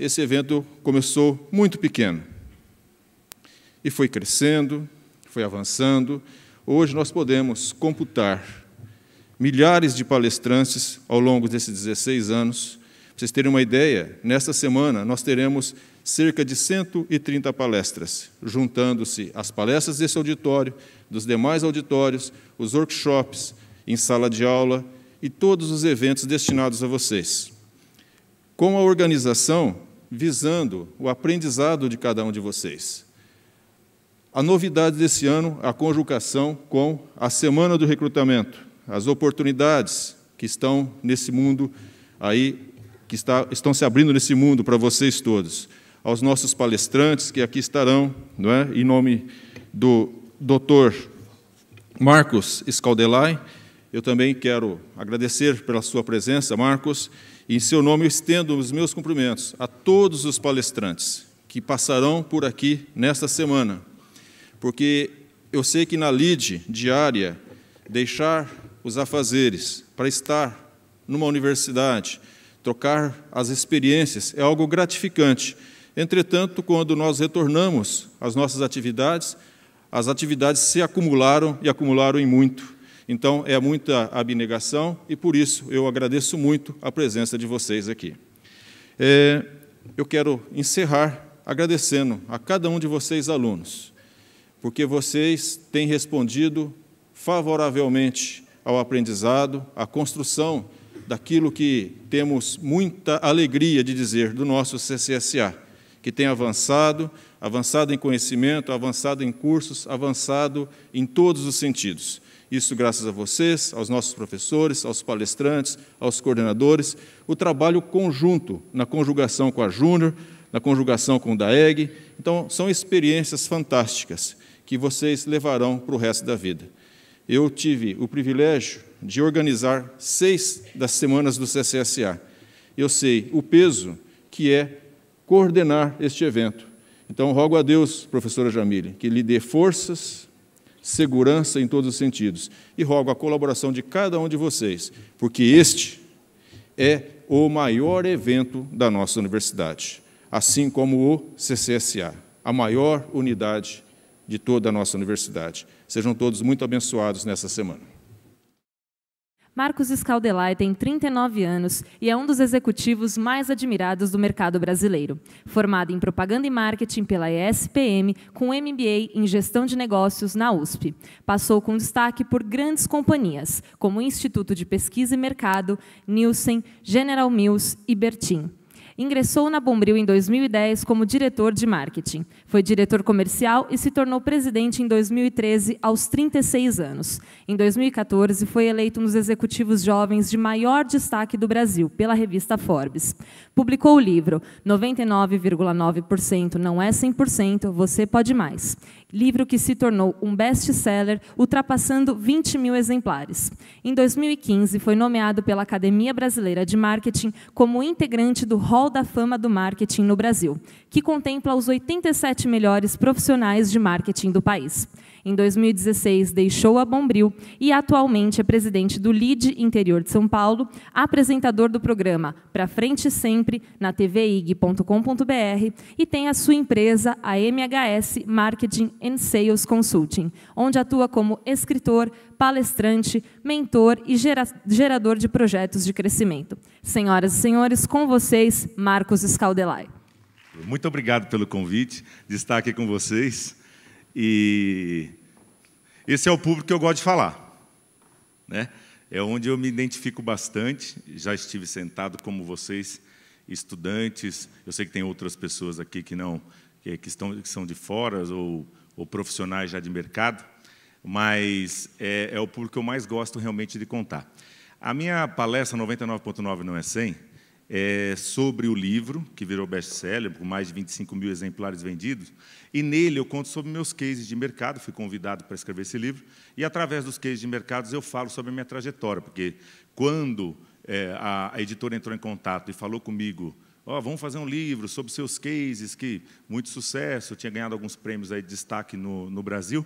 esse evento começou muito pequeno e foi crescendo, foi avançando. Hoje nós podemos computar milhares de palestrantes ao longo desses 16 anos. Para vocês terem uma ideia, nesta semana nós teremos cerca de 130 palestras, juntando-se as palestras desse auditório, dos demais auditórios, os workshops em sala de aula e todos os eventos destinados a vocês. Com a organização visando o aprendizado de cada um de vocês. A novidade desse ano, a conjugação com a Semana do Recrutamento, as oportunidades que estão nesse mundo aí, que está, estão se abrindo nesse mundo para vocês todos. Aos nossos palestrantes que aqui estarão, não é? em nome do Dr. Marcos Scaldelai, eu também quero agradecer pela sua presença, Marcos, em seu nome eu estendo os meus cumprimentos a todos os palestrantes que passarão por aqui nesta semana, porque eu sei que na lide diária, deixar os afazeres para estar numa universidade, trocar as experiências, é algo gratificante. Entretanto, quando nós retornamos às nossas atividades, as atividades se acumularam e acumularam em muito. Então, é muita abnegação e por isso eu agradeço muito a presença de vocês aqui. É, eu quero encerrar agradecendo a cada um de vocês, alunos, porque vocês têm respondido favoravelmente ao aprendizado, à construção daquilo que temos muita alegria de dizer do nosso CCSA, que tem avançado, avançado em conhecimento, avançado em cursos, avançado em todos os sentidos. Isso graças a vocês, aos nossos professores, aos palestrantes, aos coordenadores, o trabalho conjunto na conjugação com a Júnior, na conjugação com o DAEG. Então, são experiências fantásticas que vocês levarão para o resto da vida. Eu tive o privilégio de organizar seis das semanas do CCSA. Eu sei o peso que é coordenar este evento. Então, rogo a Deus, professora Jamile, que lhe dê forças, segurança em todos os sentidos. E rogo a colaboração de cada um de vocês, porque este é o maior evento da nossa universidade, assim como o CCSA, a maior unidade de toda a nossa universidade. Sejam todos muito abençoados nessa semana. Marcos Scaldelai tem 39 anos e é um dos executivos mais admirados do mercado brasileiro. Formado em propaganda e marketing pela ESPM, com MBA em gestão de negócios na USP. Passou com destaque por grandes companhias, como o Instituto de Pesquisa e Mercado, Nielsen, General Mills e Bertin. Ingressou na Bombril em 2010 como diretor de marketing. Foi diretor comercial e se tornou presidente em 2013, aos 36 anos. Em 2014, foi eleito um dos executivos jovens de maior destaque do Brasil, pela revista Forbes. Publicou o livro 99,9% não é 100%, você pode mais livro que se tornou um best-seller, ultrapassando 20 mil exemplares. Em 2015, foi nomeado pela Academia Brasileira de Marketing como integrante do Hall da Fama do Marketing no Brasil, que contempla os 87 melhores profissionais de marketing do país. Em 2016, deixou a Bombril e atualmente é presidente do LID Interior de São Paulo, apresentador do programa Para Frente Sempre, na tvig.com.br, e tem a sua empresa, a MHS Marketing and Sales Consulting, onde atua como escritor, palestrante, mentor e gera gerador de projetos de crescimento. Senhoras e senhores, com vocês, Marcos Scaldelai. Muito obrigado pelo convite de estar aqui com vocês. E esse é o público que eu gosto de falar. Né? É onde eu me identifico bastante. Já estive sentado como vocês, estudantes. Eu sei que tem outras pessoas aqui que não que, que estão, que são de fora ou, ou profissionais já de mercado, mas é, é o público que eu mais gosto realmente de contar. A minha palestra 99.9 não é 100 é, sobre o livro, que virou best-seller, com mais de 25 mil exemplares vendidos, e nele eu conto sobre meus cases de mercado, fui convidado para escrever esse livro, e através dos cases de mercados eu falo sobre a minha trajetória, porque quando é, a, a editora entrou em contato e falou comigo Oh, vamos fazer um livro sobre seus cases, que muito sucesso, tinha ganhado alguns prêmios aí de destaque no, no Brasil.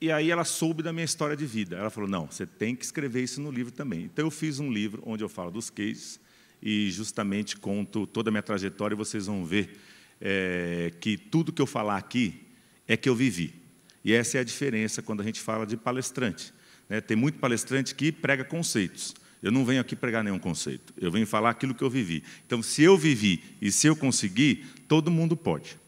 E aí ela soube da minha história de vida. Ela falou, não, você tem que escrever isso no livro também. Então eu fiz um livro onde eu falo dos cases, e justamente conto toda a minha trajetória e vocês vão ver é, que tudo que eu falar aqui é que eu vivi. E essa é a diferença quando a gente fala de palestrante. Né? Tem muito palestrante que prega conceitos. Eu não venho aqui pregar nenhum conceito, eu venho falar aquilo que eu vivi. Então, se eu vivi e se eu conseguir, todo mundo pode,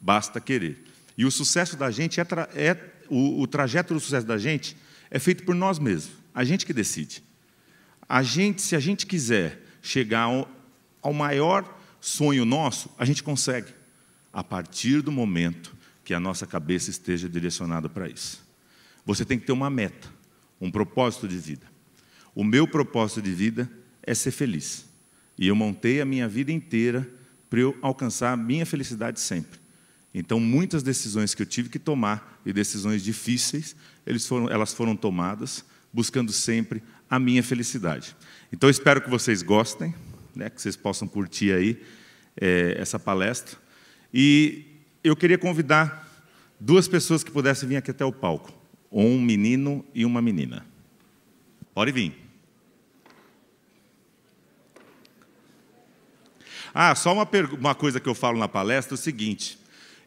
basta querer. E o sucesso da gente é, tra é o, o trajeto do sucesso da gente é feito por nós mesmos, a gente que decide. A gente, se a gente quiser chegar ao, ao maior sonho nosso, a gente consegue, a partir do momento que a nossa cabeça esteja direcionada para isso. Você tem que ter uma meta, um propósito de vida. O meu propósito de vida é ser feliz. E eu montei a minha vida inteira para eu alcançar a minha felicidade sempre. Então, muitas decisões que eu tive que tomar, e decisões difíceis, foram, elas foram tomadas, buscando sempre a minha felicidade. Então, espero que vocês gostem, né, que vocês possam curtir aí é, essa palestra. E eu queria convidar duas pessoas que pudessem vir aqui até o palco, um menino e uma menina. Pode vir. Ah, só uma, uma coisa que eu falo na palestra é o seguinte: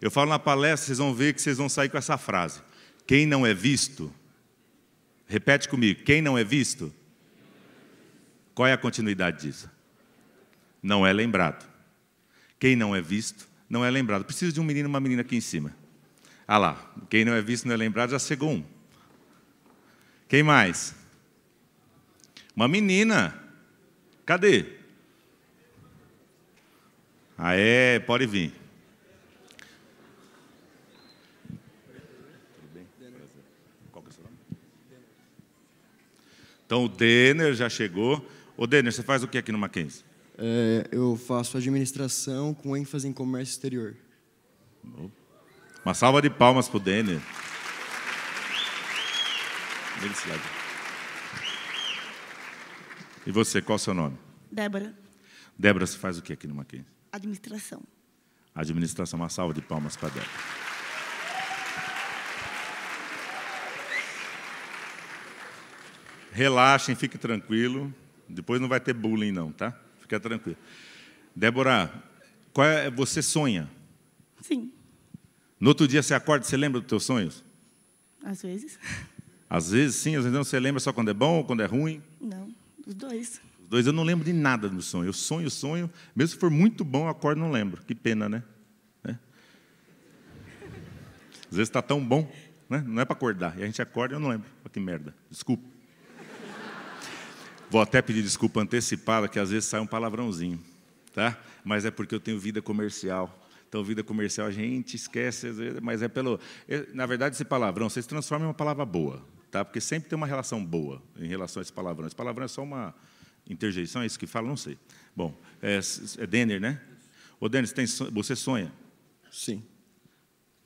eu falo na palestra, vocês vão ver que vocês vão sair com essa frase. Quem não é visto Repete comigo: quem não é visto? Qual é a continuidade disso? Não é lembrado. Quem não é visto, não é lembrado. Preciso de um menino e uma menina aqui em cima. Ah lá, quem não é visto, não é lembrado, já chegou um. Quem mais? Uma menina. Cadê? Ah, é, pode vir. Então o Denner já chegou. Ô Denner, você faz o que aqui no Mackenzie? É, eu faço administração com ênfase em comércio exterior. Uma salva de palmas para o Denner. E você, qual é o seu nome? Débora. Débora, você faz o que aqui no Mackenzie? Administração. Administração, uma salva de palmas para a Débora. Relaxem, fique tranquilo. Depois não vai ter bullying, não, tá? Fica tranquilo. Débora, qual é, você sonha? Sim. No outro dia você acorda, você lembra dos teus sonhos? Às vezes. Às vezes sim, às vezes não. Você lembra só quando é bom ou quando é ruim? Não, os dois. Os dois eu não lembro de nada do sonho. Eu sonho, sonho. Mesmo se for muito bom, eu acordo e não lembro. Que pena, né? É. Às vezes está tão bom, né? não é para acordar. E a gente acorda e eu não lembro. Que merda. Desculpa. Vou até pedir desculpa antecipada, que às vezes sai um palavrãozinho, tá? Mas é porque eu tenho vida comercial. Então, vida comercial a gente esquece, mas é pelo. Na verdade, esse palavrão, vocês transformam em uma palavra boa, tá? Porque sempre tem uma relação boa em relação a esse palavrão. Esse palavrão é só uma interjeição, é isso que fala? Não sei. Bom, é, é Denner, né? Ô, Denner, você, tem, você sonha? Sim.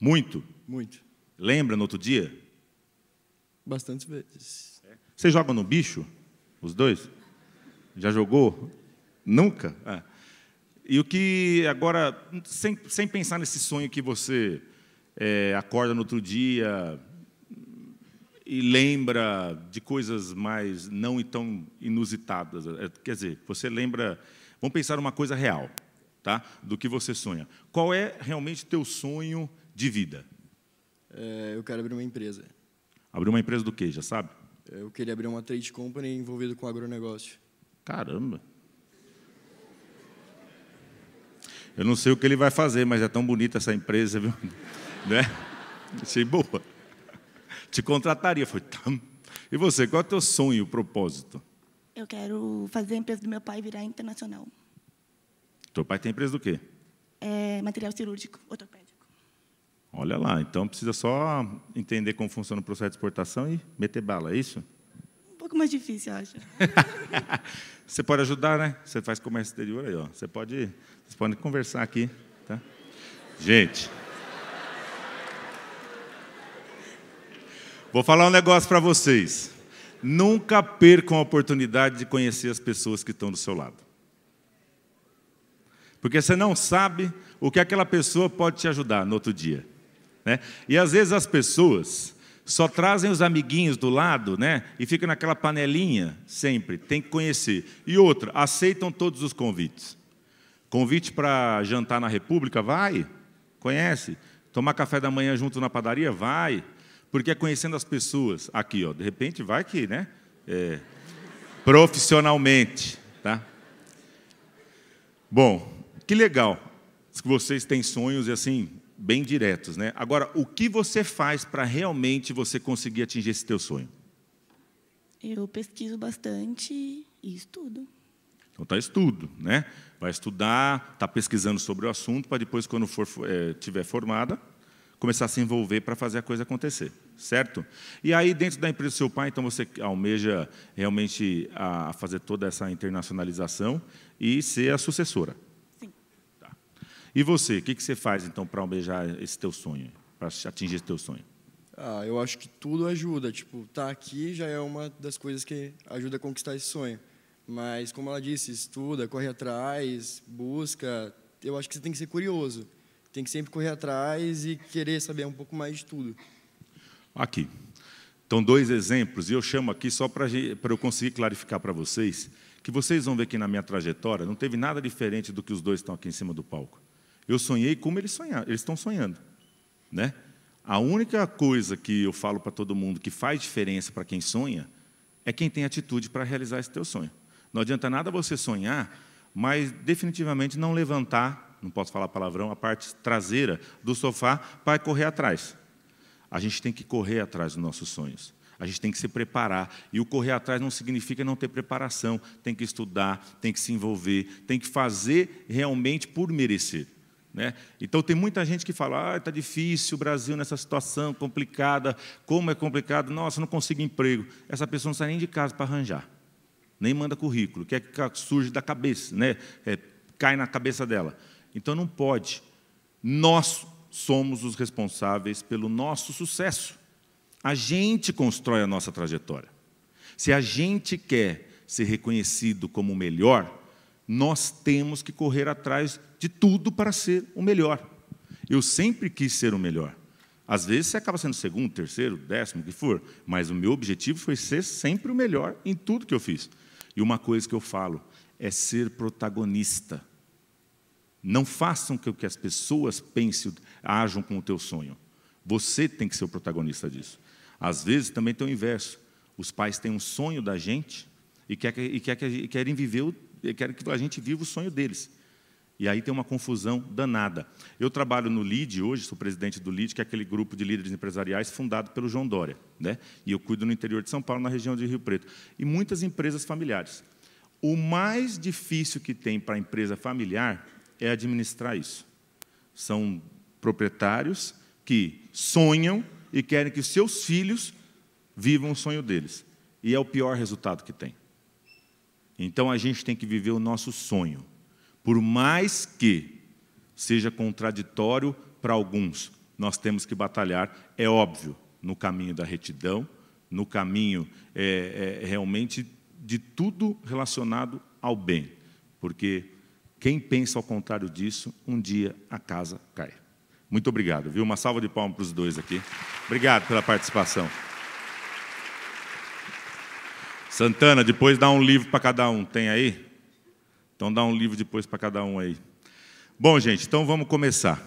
Muito? Muito. Lembra no outro dia? Bastante vezes. Você joga no bicho? Os dois? Já jogou? Nunca? É. E o que agora, sem, sem pensar nesse sonho que você é, acorda no outro dia e lembra de coisas mais não tão inusitadas, é, quer dizer, você lembra. Vamos pensar uma coisa real, tá? Do que você sonha. Qual é realmente teu sonho de vida? É, eu quero abrir uma empresa. Abrir uma empresa do quê? Já sabe? É, eu queria abrir uma trade company envolvido com agronegócio. Caramba! Eu não sei o que ele vai fazer, mas é tão bonita essa empresa, viu? né? Achei boa. Te contrataria. Foi. tão E você, qual é o teu sonho, o propósito? Eu quero fazer a empresa do meu pai virar internacional. Teu pai tem empresa do quê? É material cirúrgico, ortopédico. Olha lá, então precisa só entender como funciona o processo de exportação e meter bala, é isso? Um pouco mais difícil, eu acho. você pode ajudar, né? Você faz comércio exterior aí, ó. Você pode, você pode conversar aqui, tá? Gente, vou falar um negócio para vocês. Nunca percam a oportunidade de conhecer as pessoas que estão do seu lado. Porque você não sabe o que aquela pessoa pode te ajudar no outro dia. Né? E às vezes as pessoas só trazem os amiguinhos do lado, né? E fica naquela panelinha sempre, tem que conhecer. E outra, aceitam todos os convites. Convite para jantar na República, vai, conhece. Tomar café da manhã junto na padaria, vai. Porque é conhecendo as pessoas. Aqui, ó, de repente vai que, né? É, profissionalmente, tá? Bom, que legal que vocês têm sonhos e assim, bem diretos, né? Agora, o que você faz para realmente você conseguir atingir esse teu sonho? Eu pesquiso bastante e estudo. Então tá estudo, né? Vai estudar, tá pesquisando sobre o assunto para depois, quando for é, tiver formada, começar a se envolver para fazer a coisa acontecer, certo? E aí dentro da empresa do seu pai, então você almeja realmente a fazer toda essa internacionalização e ser a sucessora. E você, o que, que você faz então para almejar esse teu sonho, para atingir esse teu sonho? Ah, eu acho que tudo ajuda. Tipo, estar tá aqui já é uma das coisas que ajuda a conquistar esse sonho. Mas, como ela disse, estuda, corre atrás, busca. Eu acho que você tem que ser curioso. Tem que sempre correr atrás e querer saber um pouco mais de tudo. Aqui. Então, dois exemplos, e eu chamo aqui só para eu conseguir clarificar para vocês, que vocês vão ver que na minha trajetória não teve nada diferente do que os dois estão aqui em cima do palco. Eu sonhei como eles sonham. eles estão sonhando, né? A única coisa que eu falo para todo mundo que faz diferença para quem sonha é quem tem atitude para realizar esse teu sonho. Não adianta nada você sonhar, mas definitivamente não levantar, não posso falar palavrão, a parte traseira do sofá para correr atrás. A gente tem que correr atrás dos nossos sonhos. A gente tem que se preparar. E o correr atrás não significa não ter preparação. Tem que estudar, tem que se envolver, tem que fazer realmente por merecer. Né? Então, tem muita gente que fala: ah, está difícil o Brasil nessa situação complicada, como é complicado, nossa, não consigo emprego. Essa pessoa não sai nem de casa para arranjar, nem manda currículo, que é que surge da cabeça, né? É, cai na cabeça dela. Então, não pode. Nós somos os responsáveis pelo nosso sucesso. A gente constrói a nossa trajetória. Se a gente quer ser reconhecido como o melhor, nós temos que correr atrás de tudo para ser o melhor. Eu sempre quis ser o melhor. Às vezes você acaba sendo segundo, terceiro, décimo, o que for, mas o meu objetivo foi ser sempre o melhor em tudo que eu fiz. E uma coisa que eu falo é ser protagonista. Não façam com que as pessoas pensem, ajam com o teu sonho. Você tem que ser o protagonista disso. Às vezes também tem o inverso. Os pais têm um sonho da gente e, querem viver, querem que a gente viva o sonho deles. E aí tem uma confusão danada. Eu trabalho no LID hoje, sou presidente do LID, que é aquele grupo de líderes empresariais fundado pelo João Dória. Né? E eu cuido no interior de São Paulo, na região de Rio Preto. E muitas empresas familiares. O mais difícil que tem para a empresa familiar é administrar isso. São proprietários que sonham e querem que seus filhos vivam o sonho deles. E é o pior resultado que tem. Então a gente tem que viver o nosso sonho. Por mais que seja contraditório para alguns, nós temos que batalhar, é óbvio, no caminho da retidão, no caminho é, é, realmente de tudo relacionado ao bem, porque quem pensa ao contrário disso, um dia a casa cai. Muito obrigado, viu? Uma salva de palmas para os dois aqui. Obrigado pela participação. Santana, depois dá um livro para cada um, tem aí? Então dá um livro depois para cada um aí. Bom, gente, então vamos começar.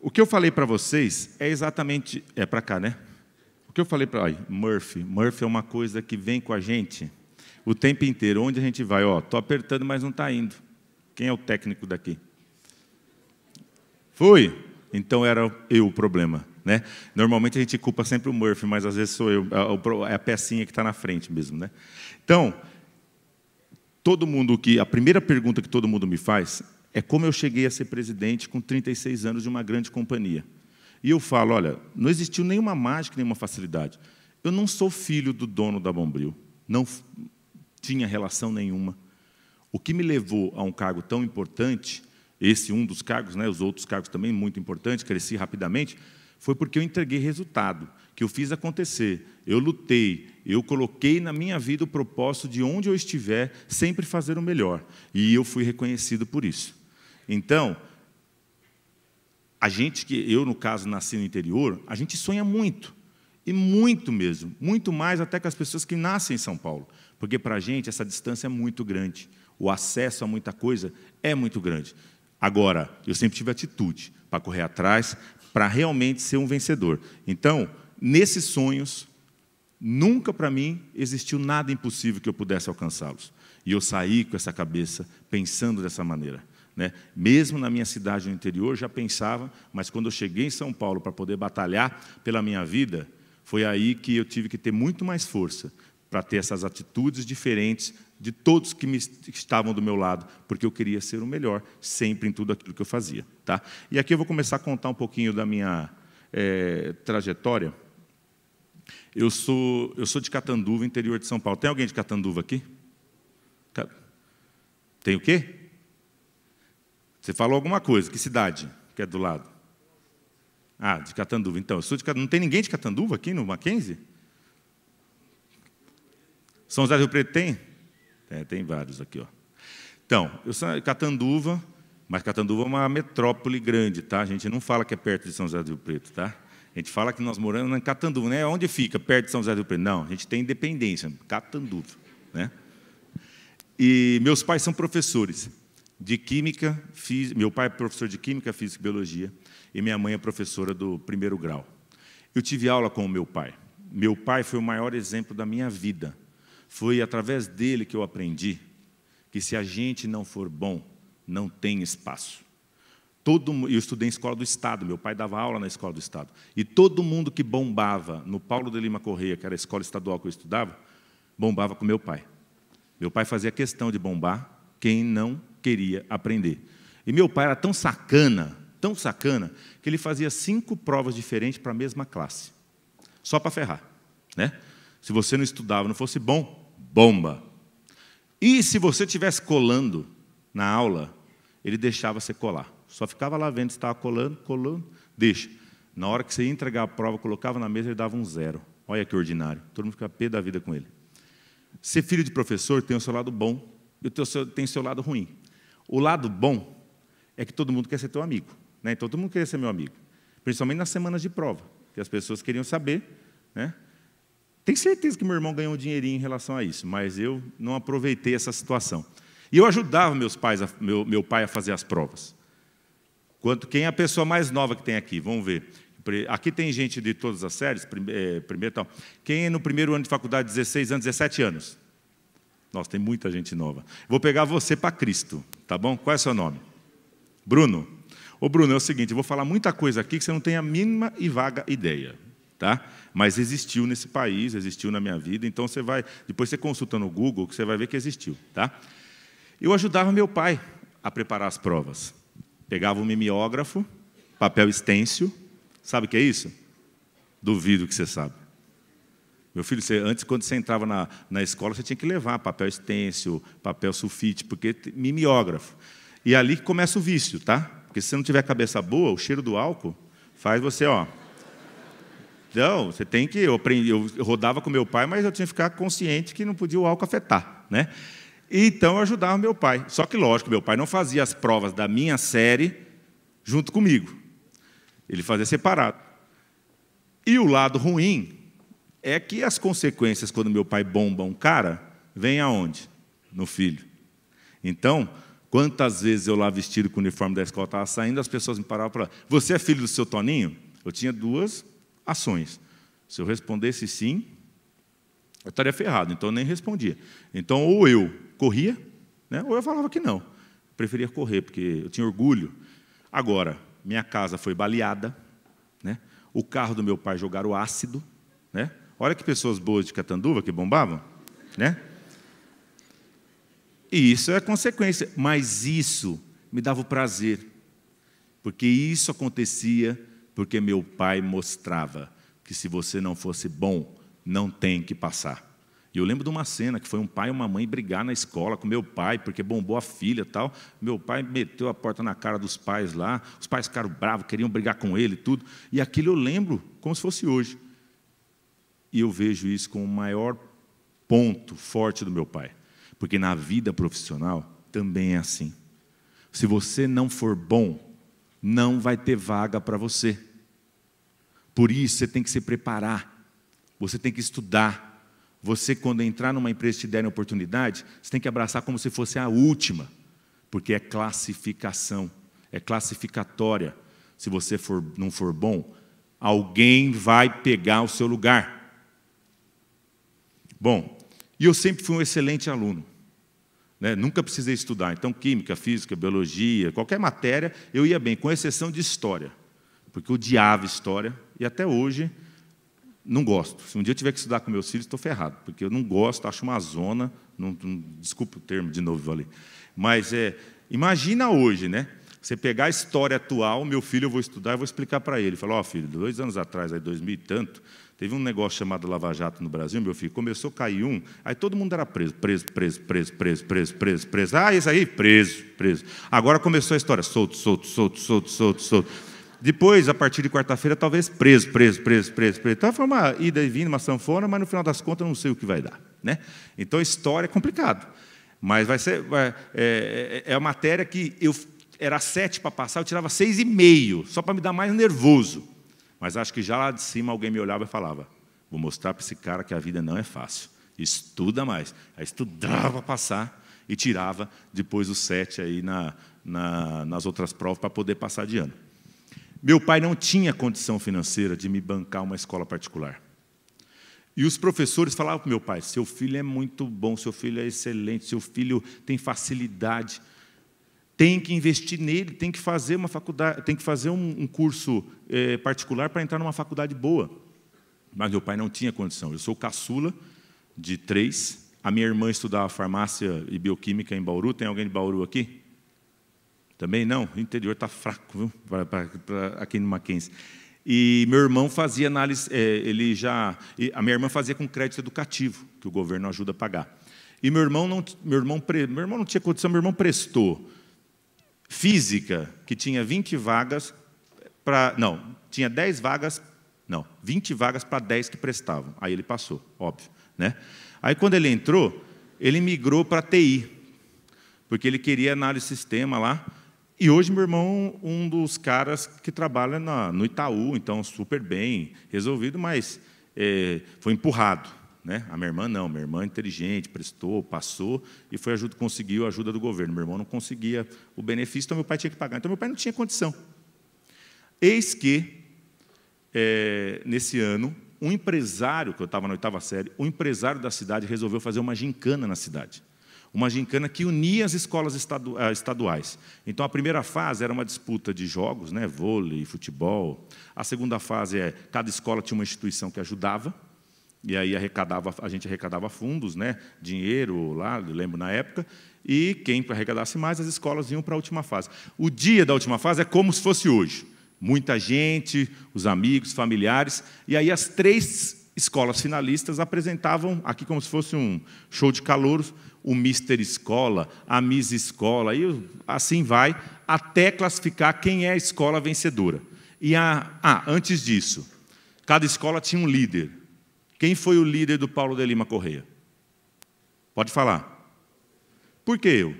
O que eu falei para vocês é exatamente é para cá, né? O que eu falei para Murphy, Murphy é uma coisa que vem com a gente o tempo inteiro. Onde a gente vai, ó, tô apertando, mas não está indo. Quem é o técnico daqui? Fui. Então era eu o problema. Né? Normalmente a gente culpa sempre o Murphy, mas às vezes sou eu, é, é a pecinha que está na frente mesmo. Né? Então, todo mundo que a primeira pergunta que todo mundo me faz é como eu cheguei a ser presidente com 36 anos de uma grande companhia. E eu falo, olha, não existiu nenhuma mágica, nenhuma facilidade. Eu não sou filho do dono da Bombril, não tinha relação nenhuma. O que me levou a um cargo tão importante, esse um dos cargos, né, os outros cargos também muito importantes, cresci rapidamente, foi porque eu entreguei resultado que eu fiz acontecer, eu lutei, eu coloquei na minha vida o propósito de onde eu estiver, sempre fazer o melhor. E eu fui reconhecido por isso. Então, a gente que, eu no caso, nasci no interior, a gente sonha muito. E muito mesmo, muito mais até que as pessoas que nascem em São Paulo. Porque para a gente essa distância é muito grande. O acesso a muita coisa é muito grande. Agora, eu sempre tive atitude para correr atrás, para realmente ser um vencedor. Então, nesses sonhos, nunca para mim existiu nada impossível que eu pudesse alcançá-los. E eu saí com essa cabeça pensando dessa maneira. Né? Mesmo na minha cidade no interior, já pensava, mas quando eu cheguei em São Paulo para poder batalhar pela minha vida, foi aí que eu tive que ter muito mais força para ter essas atitudes diferentes de todos que, me, que estavam do meu lado, porque eu queria ser o melhor sempre em tudo aquilo que eu fazia. Tá? E aqui eu vou começar a contar um pouquinho da minha é, trajetória eu sou, eu sou de Catanduva, interior de São Paulo. Tem alguém de Catanduva aqui? Tem o quê? Você falou alguma coisa. Que cidade que é do lado? Ah, de Catanduva. Então, eu sou de Catanduva. Não tem ninguém de Catanduva aqui no Mackenzie? São José do Rio Preto tem? É, tem vários aqui. Ó. Então, eu sou de Catanduva, mas Catanduva é uma metrópole grande, tá? A gente não fala que é perto de São José do Rio Preto, tá? A gente fala que nós moramos em Catanduva, né? Onde fica? Perto de São José do Rio Preto. Não, a gente tem independência, Catanduva, né? E meus pais são professores de química, fiz, meu pai é professor de química, física e biologia, e minha mãe é professora do primeiro grau. Eu tive aula com o meu pai. Meu pai foi o maior exemplo da minha vida. Foi através dele que eu aprendi que se a gente não for bom, não tem espaço. Todo, eu estudei em escola do Estado, meu pai dava aula na escola do Estado. E todo mundo que bombava no Paulo de Lima Correia, que era a escola estadual que eu estudava, bombava com meu pai. Meu pai fazia questão de bombar quem não queria aprender. E meu pai era tão sacana, tão sacana, que ele fazia cinco provas diferentes para a mesma classe. Só para ferrar. Né? Se você não estudava, não fosse bom, bomba. E se você tivesse colando na aula, ele deixava você colar. Só ficava lá vendo se estava colando, colando, deixa. Na hora que você ia entregar a prova, colocava na mesa, ele dava um zero. Olha que ordinário. Todo mundo fica pé da vida com ele. Ser filho de professor tem o seu lado bom e tem o seu lado ruim. O lado bom é que todo mundo quer ser teu amigo. Né? Então, todo mundo queria ser meu amigo. Principalmente nas semanas de prova, que as pessoas queriam saber. Né? Tenho certeza que meu irmão ganhou um dinheirinho em relação a isso, mas eu não aproveitei essa situação. E eu ajudava meus pais, a, meu, meu pai a fazer as provas quanto quem é a pessoa mais nova que tem aqui. Vamos ver. Aqui tem gente de todas as séries, eh, primeiro, tal. Quem é no primeiro ano de faculdade, 16 anos, 17 anos? Nossa, tem muita gente nova. Vou pegar você para Cristo, tá bom? Qual é seu nome? Bruno. Ô Bruno, é o seguinte, eu vou falar muita coisa aqui que você não tem a mínima e vaga ideia, tá? Mas existiu nesse país, existiu na minha vida, então você vai, depois você consulta no Google, que você vai ver que existiu, tá? Eu ajudava meu pai a preparar as provas. Pegava um mimeógrafo, papel estêncil. Sabe o que é isso? Duvido que você sabe. Meu filho, você, antes, quando você entrava na, na escola, você tinha que levar papel estêncil, papel sulfite, porque mimeógrafo. E é ali que começa o vício, tá? Porque se você não tiver cabeça boa, o cheiro do álcool faz você, ó. Então, você tem que. Eu, aprendi, eu rodava com meu pai, mas eu tinha que ficar consciente que não podia o álcool afetar, né? E então eu ajudava meu pai. Só que, lógico, meu pai não fazia as provas da minha série junto comigo. Ele fazia separado. E o lado ruim é que as consequências quando meu pai bomba um cara, vem aonde? No filho. Então, quantas vezes eu lá vestido com o uniforme da escola estava saindo, as pessoas me paravam para Você é filho do seu Toninho? Eu tinha duas ações. Se eu respondesse sim, eu estaria ferrado, então eu nem respondia. Então, ou eu corria, né? ou eu falava que não. preferia correr, porque eu tinha orgulho. Agora, minha casa foi baleada, né? o carro do meu pai jogaram ácido. Né? Olha que pessoas boas de Catanduva que bombavam. Né? E isso é consequência, mas isso me dava o prazer, porque isso acontecia porque meu pai mostrava que se você não fosse bom, não tem que passar. E eu lembro de uma cena que foi um pai e uma mãe brigar na escola com meu pai, porque bombou a filha e tal. Meu pai meteu a porta na cara dos pais lá, os pais ficaram bravos, queriam brigar com ele e tudo. E aquilo eu lembro como se fosse hoje. E eu vejo isso como o maior ponto forte do meu pai. Porque na vida profissional também é assim. Se você não for bom, não vai ter vaga para você. Por isso você tem que se preparar, você tem que estudar, você, quando entrar numa empresa e te derem oportunidade, você tem que abraçar como se fosse a última, porque é classificação, é classificatória. Se você for, não for bom, alguém vai pegar o seu lugar. Bom, e eu sempre fui um excelente aluno. Né? Nunca precisei estudar. Então, química, física, biologia, qualquer matéria, eu ia bem, com exceção de história. Porque eu odiava história. E até hoje, não gosto. Se um dia eu tiver que estudar com meus filhos, estou ferrado, porque eu não gosto, acho uma zona. Não, não, desculpa o termo de novo, falei. Mas é, imagina hoje, né? Você pegar a história atual, meu filho eu vou estudar e vou explicar para ele. Falar, ó oh, filho, dois anos atrás, aí dois mil e tanto, teve um negócio chamado Lava Jato no Brasil, meu filho, começou a cair um, aí todo mundo era preso, preso, preso, preso, preso, preso, preso, preso. Ah, isso aí, preso, preso. Agora começou a história, solto, solto, solto, solto, solto, solto. Depois, a partir de quarta-feira, talvez preso, preso, preso, preso, preso. Então, foi uma ida e vinda, uma sanfona, mas no final das contas, não sei o que vai dar. Né? Então, história é complicado. Mas vai ser, vai, é, é, é uma matéria que eu era sete para passar, eu tirava seis e meio, só para me dar mais nervoso. Mas acho que já lá de cima alguém me olhava e falava: vou mostrar para esse cara que a vida não é fácil. Estuda mais. Aí estudava passar e tirava depois os sete aí na, na, nas outras provas para poder passar de ano. Meu pai não tinha condição financeira de me bancar uma escola particular. E os professores falavam para meu pai: seu filho é muito bom, seu filho é excelente, seu filho tem facilidade, tem que investir nele, tem que fazer uma faculdade, tem que fazer um, um curso é, particular para entrar numa faculdade boa. Mas meu pai não tinha condição. Eu sou caçula de três. A minha irmã estudava farmácia e bioquímica em Bauru. Tem alguém de Bauru aqui? Também não, o interior está fraco, para aqui no Mackenzie. E meu irmão fazia análise, é, ele já. A minha irmã fazia com crédito educativo, que o governo ajuda a pagar. E meu irmão não, meu irmão, meu irmão não tinha condição, meu irmão prestou física, que tinha 20 vagas para. Não, tinha 10 vagas. Não, 20 vagas para 10 que prestavam. Aí ele passou, óbvio. Né? Aí quando ele entrou, ele migrou para TI, porque ele queria análise de sistema lá. E hoje, meu irmão, um dos caras que trabalha na, no Itaú, então super bem resolvido, mas é, foi empurrado. Né? A minha irmã não, minha irmã é inteligente, prestou, passou e foi ajuda, conseguiu a ajuda do governo. Meu irmão não conseguia o benefício, então meu pai tinha que pagar. Então meu pai não tinha condição. Eis que, é, nesse ano, um empresário, que eu estava na oitava série, um empresário da cidade resolveu fazer uma gincana na cidade uma gincana que unia as escolas estadu ah, estaduais. Então, a primeira fase era uma disputa de jogos, né, vôlei, futebol. A segunda fase é cada escola tinha uma instituição que ajudava, e aí arrecadava, a gente arrecadava fundos, né, dinheiro lá, lembro na época, e quem arrecadasse mais, as escolas iam para a última fase. O dia da última fase é como se fosse hoje. Muita gente, os amigos, familiares, e aí as três escolas finalistas apresentavam aqui como se fosse um show de calouros, o Mister Escola, a Miss Escola, e assim vai, até classificar quem é a escola vencedora. E a, ah, antes disso, cada escola tinha um líder. Quem foi o líder do Paulo de Lima Correia? Pode falar. Por que eu?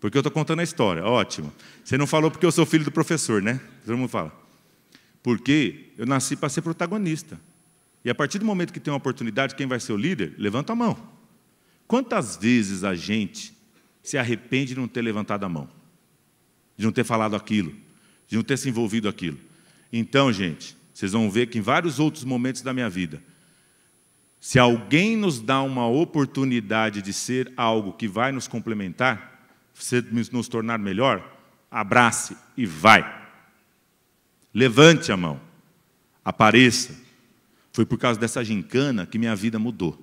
Porque eu estou contando a história. Ótimo. Você não falou porque eu sou filho do professor, né? Todo mundo fala. Porque eu nasci para ser protagonista. E a partir do momento que tem uma oportunidade, quem vai ser o líder? Levanta a mão. Quantas vezes a gente se arrepende de não ter levantado a mão? De não ter falado aquilo? De não ter se envolvido aquilo? Então, gente, vocês vão ver que em vários outros momentos da minha vida, se alguém nos dá uma oportunidade de ser algo que vai nos complementar, nos tornar melhor, abrace e vai. Levante a mão. Apareça. Foi por causa dessa gincana que minha vida mudou.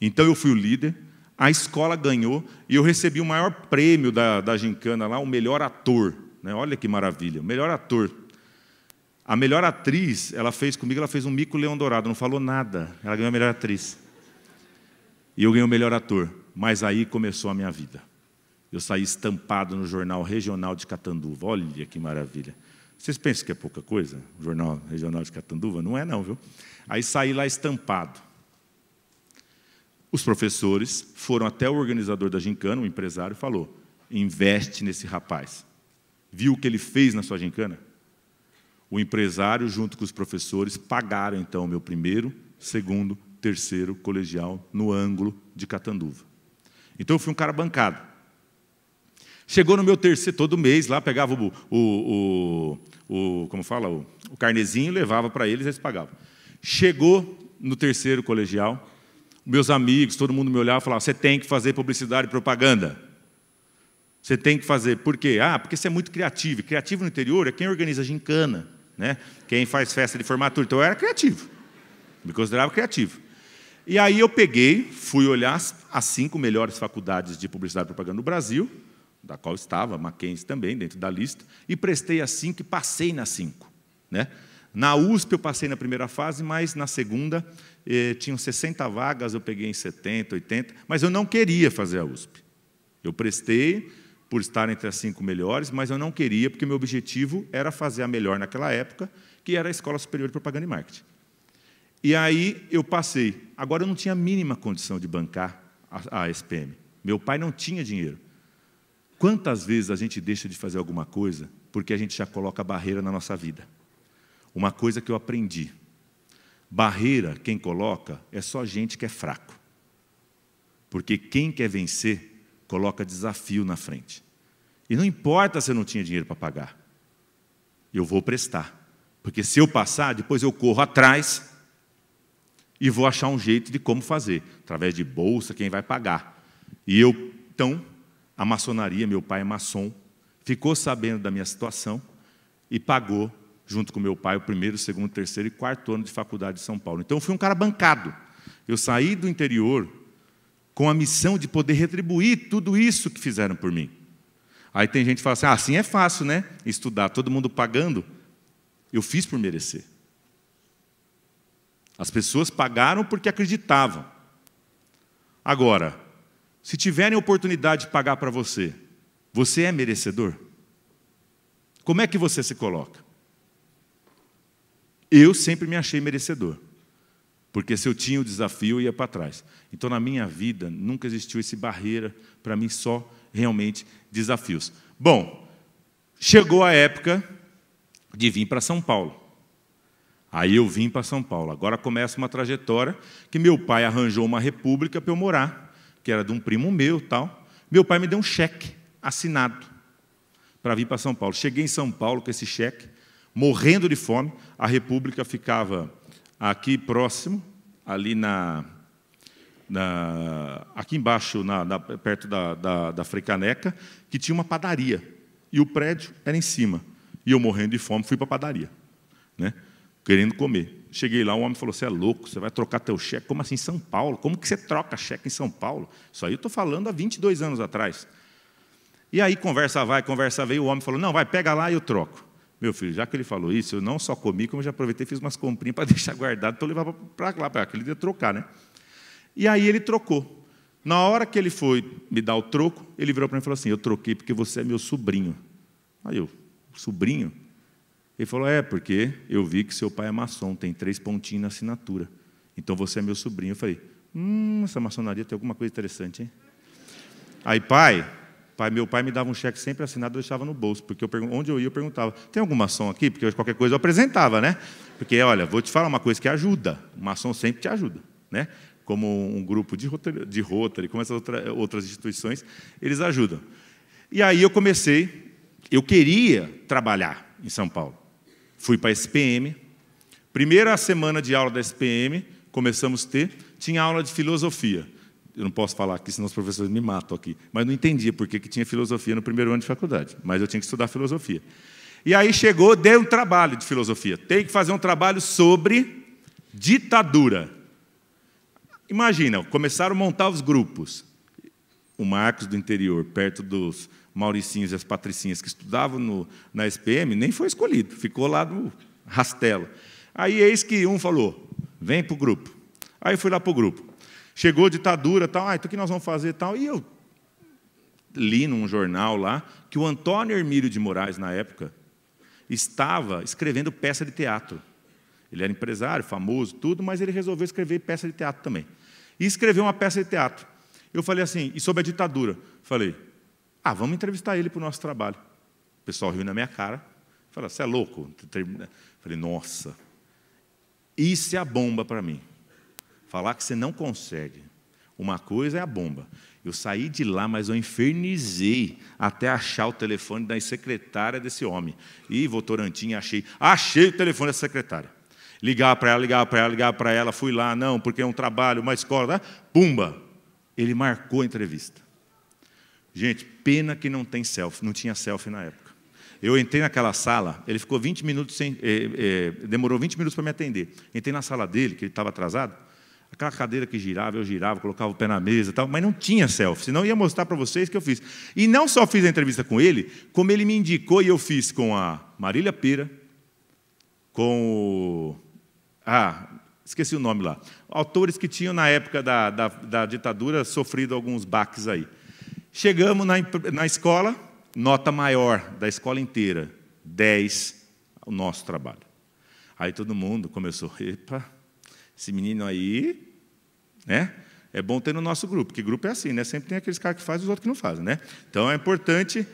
Então eu fui o líder, a escola ganhou e eu recebi o maior prêmio da, da gincana lá, o melhor ator. Né? Olha que maravilha, o melhor ator. A melhor atriz, ela fez comigo, ela fez um mico leão dourado, não falou nada. Ela ganhou a melhor atriz. E eu ganhei o melhor ator. Mas aí começou a minha vida. Eu saí estampado no jornal regional de Catanduva. Olha que maravilha. Vocês pensam que é pouca coisa? O Jornal Regional de Catanduva? Não é, não, viu? Aí saí lá estampado. Os professores foram até o organizador da gincana, o empresário, e falou: investe nesse rapaz. Viu o que ele fez na sua gincana? O empresário, junto com os professores, pagaram então o meu primeiro, segundo, terceiro colegial no ângulo de Catanduva. Então eu fui um cara bancado. Chegou no meu terceiro, todo mês lá, pegava o, o, o, o como fala, o, o carnezinho, levava para eles, eles pagavam. Chegou no terceiro colegial, meus amigos, todo mundo me olhava e falava: você tem que fazer publicidade e propaganda. Você tem que fazer. Por quê? Ah, porque você é muito criativo. Criativo no interior é quem organiza gincana, né? quem faz festa de formatura. Então eu era criativo. Me considerava criativo. E aí eu peguei, fui olhar as cinco melhores faculdades de publicidade e propaganda no Brasil, da qual estava, Mackenzie também, dentro da lista, e prestei a cinco e passei na cinco. Né? Na USP eu passei na primeira fase, mas na segunda eh, tinham 60 vagas, eu peguei em 70, 80, mas eu não queria fazer a USP. Eu prestei por estar entre as cinco melhores, mas eu não queria, porque meu objetivo era fazer a melhor naquela época, que era a Escola Superior de Propaganda e Marketing. E aí eu passei. Agora eu não tinha a mínima condição de bancar a, a SPM. Meu pai não tinha dinheiro. Quantas vezes a gente deixa de fazer alguma coisa porque a gente já coloca barreira na nossa vida? Uma coisa que eu aprendi: barreira, quem coloca, é só gente que é fraco. Porque quem quer vencer, coloca desafio na frente. E não importa se eu não tinha dinheiro para pagar, eu vou prestar. Porque se eu passar, depois eu corro atrás e vou achar um jeito de como fazer, através de bolsa, quem vai pagar. E eu, então, a maçonaria, meu pai é maçom, ficou sabendo da minha situação e pagou, junto com meu pai, o primeiro, segundo, terceiro e quarto ano de faculdade de São Paulo. Então, eu fui um cara bancado. Eu saí do interior com a missão de poder retribuir tudo isso que fizeram por mim. Aí tem gente que fala assim: ah, assim é fácil, né? Estudar, todo mundo pagando. Eu fiz por merecer. As pessoas pagaram porque acreditavam. Agora, se tiverem oportunidade de pagar para você, você é merecedor? Como é que você se coloca? Eu sempre me achei merecedor, porque se eu tinha o desafio, eu ia para trás. Então, na minha vida, nunca existiu esse barreira, para mim, só realmente desafios. Bom, chegou a época de vir para São Paulo. Aí eu vim para São Paulo. Agora começa uma trajetória que meu pai arranjou uma república para eu morar que era de um primo meu tal. Meu pai me deu um cheque assinado para vir para São Paulo. Cheguei em São Paulo com esse cheque, morrendo de fome. A República ficava aqui próximo, ali na. na aqui embaixo, na, na, perto da, da, da Freicaneca, que tinha uma padaria. E o prédio era em cima. E eu, morrendo de fome, fui para a padaria, né, querendo comer. Cheguei lá, um homem falou: Você é louco, você vai trocar teu cheque? Como assim, em São Paulo? Como que você troca cheque em São Paulo? Isso aí eu estou falando há 22 anos atrás. E aí, conversa vai, conversa veio, o homem falou: Não, vai, pega lá e eu troco. Meu filho, já que ele falou isso, eu não só comi, como já aproveitei e fiz umas comprinhas para deixar guardado, para levar para lá, para que ele trocar, né? E aí ele trocou. Na hora que ele foi me dar o troco, ele virou para mim e falou assim: Eu troquei porque você é meu sobrinho. Aí eu, sobrinho? Ele falou: É, porque eu vi que seu pai é maçom, tem três pontinhos na assinatura. Então você é meu sobrinho. Eu falei: Hum, essa maçonaria tem alguma coisa interessante, hein? Aí, pai, pai meu pai me dava um cheque sempre assinado, eu deixava no bolso, porque eu onde eu ia eu perguntava: Tem alguma maçom aqui? Porque qualquer coisa eu apresentava, né? Porque, olha, vou te falar uma coisa que ajuda: o maçom sempre te ajuda, né? Como um grupo de Rotary, de Rotary como essas outra, outras instituições, eles ajudam. E aí eu comecei, eu queria trabalhar em São Paulo. Fui para a SPM. Primeira semana de aula da SPM, começamos a ter, tinha aula de filosofia. Eu não posso falar aqui, senão os professores me matam aqui. Mas não entendia por que, que tinha filosofia no primeiro ano de faculdade. Mas eu tinha que estudar filosofia. E aí chegou, deu um trabalho de filosofia. Tem que fazer um trabalho sobre ditadura. Imagina, começaram a montar os grupos. O Marcos do interior, perto dos Mauricinhos e as Patricinhas que estudavam no, na SPM, nem foi escolhido, ficou lá no rastelo. Aí eis que um falou: vem para o grupo. Aí eu fui lá para o grupo. Chegou ditadura, tal, ah, então o que nós vamos fazer tal? E eu li num jornal lá que o Antônio Hermílio de Moraes, na época, estava escrevendo peça de teatro. Ele era empresário, famoso, tudo, mas ele resolveu escrever peça de teatro também. E escreveu uma peça de teatro. Eu falei assim, e sobre a ditadura? Falei, ah, vamos entrevistar ele para o nosso trabalho. O pessoal riu na minha cara. Falou, você é louco? Falei, nossa, isso é a bomba para mim. Falar que você não consegue. Uma coisa é a bomba. Eu saí de lá, mas eu infernizei até achar o telefone da secretária desse homem. E vou achei. Achei o telefone da secretária. Ligava para ela, ligava para ela, ligava para ela, fui lá, não, porque é um trabalho, uma escola. Né? Pumba! Ele marcou a entrevista. Gente, pena que não tem selfie, não tinha selfie na época. Eu entrei naquela sala, ele ficou 20 minutos sem. Eh, eh, demorou 20 minutos para me atender. Entrei na sala dele, que ele estava atrasado, aquela cadeira que girava, eu girava, colocava o pé na mesa tal, mas não tinha selfie, senão eu ia mostrar para vocês que eu fiz. E não só fiz a entrevista com ele, como ele me indicou e eu fiz com a Marília Pira, com o. Ah, esqueci o nome lá. Autores que tinham, na época da, da, da ditadura, sofrido alguns baques aí. Chegamos na, na escola, nota maior da escola inteira, 10, o nosso trabalho. Aí todo mundo começou, epa, esse menino aí, né? É bom ter no nosso grupo, porque grupo é assim, né? Sempre tem aqueles caras que fazem e os outros que não fazem, né? Então é importante.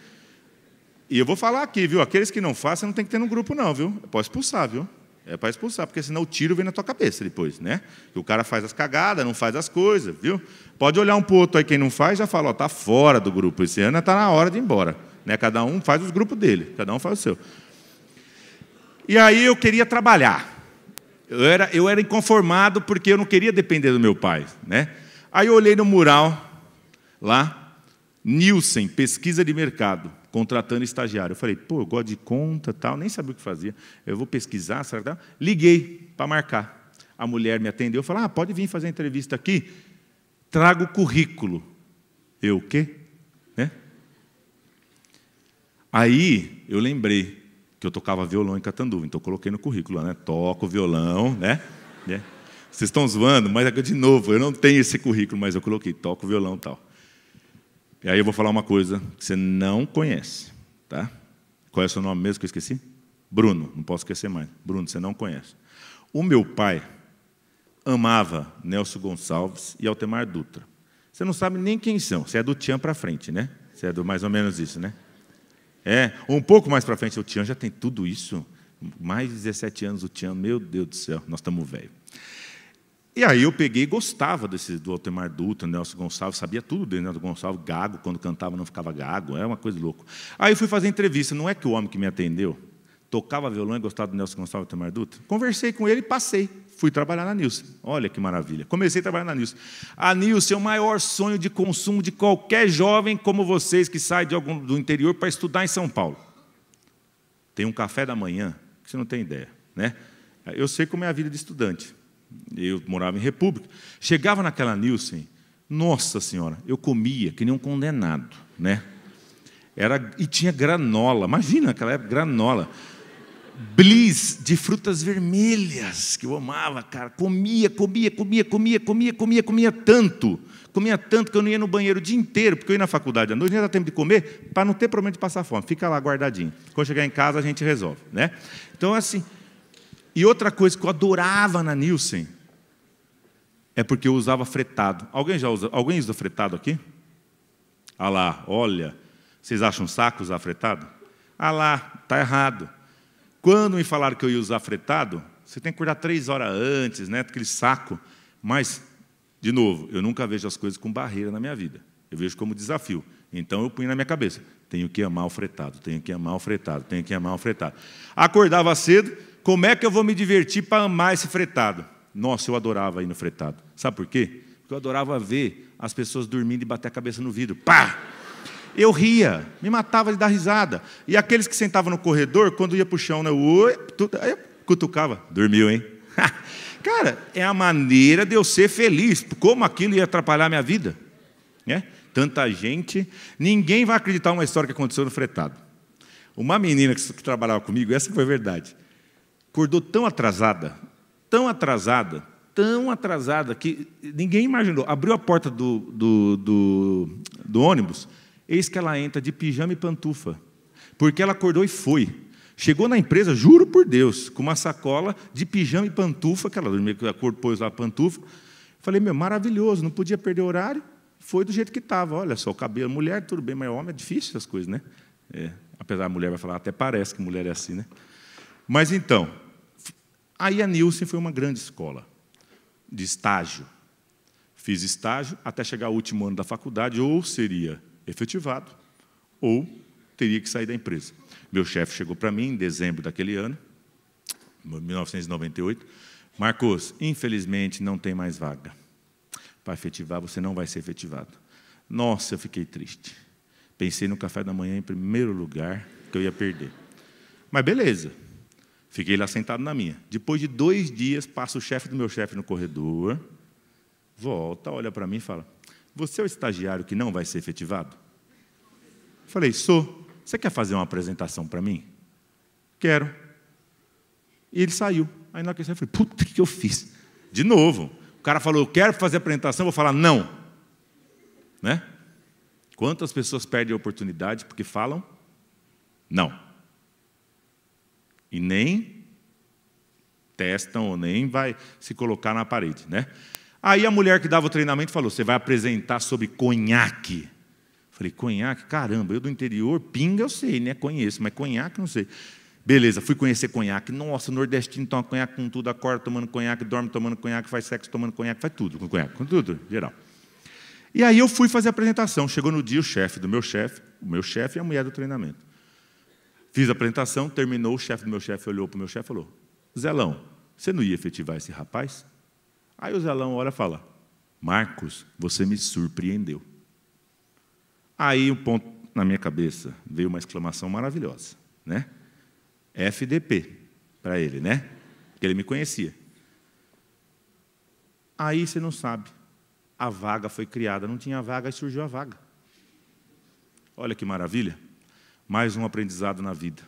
E eu vou falar aqui, viu? Aqueles que não fazem, não tem que ter no grupo, não, viu? pode expulsar, viu? É para expulsar, porque senão o tiro vem na tua cabeça depois, né? Que o cara faz as cagadas, não faz as coisas, viu? Pode olhar um pro outro aí, quem não faz, já fala, ó, tá fora do grupo esse ano, tá na hora de ir embora. Né? Cada um faz os grupos dele, cada um faz o seu. E aí eu queria trabalhar. Eu era, eu era inconformado porque eu não queria depender do meu pai, né? Aí eu olhei no mural lá, Nielsen, pesquisa de mercado contratando estagiário. Eu falei, pô, eu gosto de conta, tal, nem sabia o que fazia. Eu vou pesquisar, sabe Liguei para marcar. A mulher me atendeu, falou: "Ah, pode vir fazer a entrevista aqui. Trago o currículo". Eu o quê? Né? Aí eu lembrei que eu tocava violão em Catanduva, então eu coloquei no currículo, né? Toco violão, né? né? Vocês estão zoando, mas é de novo, eu não tenho esse currículo, mas eu coloquei, toco violão, tal. E aí eu vou falar uma coisa que você não conhece, tá? Qual é o seu nome mesmo que eu esqueci? Bruno, não posso esquecer mais. Bruno, você não conhece. O meu pai amava Nelson Gonçalves e Altemar Dutra. Você não sabe nem quem são. Você é do Tian para frente, né? Você é do mais ou menos isso, né? É, um pouco mais para frente, o Tian já tem tudo isso. Mais de 17 anos o Tian, meu Deus do céu, nós estamos velho. E aí eu peguei e gostava desse, do Altemar Dutra, Nelson Gonçalves, sabia tudo dele, Nelson Gonçalves, gago, quando cantava não ficava gago, é uma coisa louca. Aí eu fui fazer entrevista, não é que o homem que me atendeu tocava violão e gostava do Nelson Gonçalves e Altemar Dutra? Conversei com ele e passei, fui trabalhar na Nilce. Olha que maravilha, comecei a trabalhar na Nilce. A Nilce é o maior sonho de consumo de qualquer jovem como vocês que sai de algum, do interior para estudar em São Paulo. Tem um café da manhã que você não tem ideia, né? Eu sei como é a vida de estudante. Eu morava em República. Chegava naquela Nielsen, nossa senhora, eu comia que nem um condenado, né? Era, e tinha granola, imagina naquela época, granola. Bliss de frutas vermelhas, que eu amava, cara. Comia, comia, comia, comia, comia, comia, comia tanto. Comia tanto que eu não ia no banheiro o dia inteiro, porque eu ia na faculdade à noite, não ia dar tempo de comer, para não ter problema de passar fome. Fica lá guardadinho. Quando chegar em casa, a gente resolve, né? Então, assim, e outra coisa que eu adorava na Nielsen é porque eu usava fretado. Alguém já usa? Alguém usa fretado aqui? Ah lá, olha. Vocês acham saco usar fretado? Ah lá, tá errado. Quando me falaram que eu ia usar fretado, você tem que acordar três horas antes, né? Aquele saco. Mas, de novo, eu nunca vejo as coisas com barreira na minha vida. Eu vejo como desafio. Então eu punho na minha cabeça: tenho que amar o fretado, tenho que amar o fretado, tenho que amar o fretado. Acordava cedo, como é que eu vou me divertir para amar esse fretado? Nossa, eu adorava ir no fretado. Sabe por quê? Porque eu adorava ver as pessoas dormindo e bater a cabeça no vidro. Pá! Eu ria, me matava de dar risada. E aqueles que sentavam no corredor, quando ia para o chão, né? Oi, tudo, aí eu cutucava. Dormiu, hein? Cara, é a maneira de eu ser feliz. Como aquilo ia atrapalhar a minha vida? Né? Tanta gente. Ninguém vai acreditar uma história que aconteceu no fretado. Uma menina que trabalhava comigo, essa foi verdade. Acordou tão atrasada, tão atrasada, tão atrasada, que ninguém imaginou. Abriu a porta do, do, do, do ônibus, eis que ela entra de pijama e pantufa, porque ela acordou e foi. Chegou na empresa, juro por Deus, com uma sacola de pijama e pantufa, que ela dormia, pôs lá a pantufa. Falei, meu, maravilhoso, não podia perder horário. Foi do jeito que estava. Olha só, o cabelo, mulher, tudo bem, mas homem é difícil essas coisas, né? É, apesar da mulher vai falar, até parece que mulher é assim, né? Mas então, aí a Nielsen foi uma grande escola de estágio. Fiz estágio até chegar ao último ano da faculdade, ou seria efetivado, ou teria que sair da empresa. Meu chefe chegou para mim em dezembro daquele ano, 1998. Marcos, infelizmente não tem mais vaga. Para efetivar, você não vai ser efetivado. Nossa, eu fiquei triste. Pensei no café da manhã em primeiro lugar, que eu ia perder. Mas beleza, Fiquei lá sentado na minha. Depois de dois dias, passa o chefe do meu chefe no corredor, volta, olha para mim e fala: Você é o estagiário que não vai ser efetivado? Falei: Sou. Você quer fazer uma apresentação para mim? Quero. E ele saiu. Aí na questão eu falei: Puta, o que eu fiz? De novo. O cara falou: Eu quero fazer a apresentação, eu vou falar: Não. Né? Quantas pessoas perdem a oportunidade porque falam? Não. E nem testam ou nem vai se colocar na parede, né? Aí a mulher que dava o treinamento falou: "Você vai apresentar sobre conhaque". Falei: "Conhaque, caramba, eu do interior, pinga eu sei, né? Conheço, mas conhaque não sei". Beleza, fui conhecer conhaque. Nossa, nordestino toma conhaque com tudo, acorda tomando conhaque, dorme tomando conhaque, faz sexo tomando conhaque, faz tudo com conhaque, com tudo, geral. E aí eu fui fazer a apresentação. Chegou no dia o chefe do meu chefe, o meu chefe e a mulher do treinamento. Fiz a apresentação, terminou, o chefe do meu chefe olhou para o meu chefe e falou: Zelão, você não ia efetivar esse rapaz? Aí o Zelão olha e fala: Marcos, você me surpreendeu. Aí um ponto na minha cabeça veio uma exclamação maravilhosa, né? FDP para ele, né? Porque ele me conhecia. Aí você não sabe. A vaga foi criada, não tinha vaga e surgiu a vaga. Olha que maravilha mais um aprendizado na vida.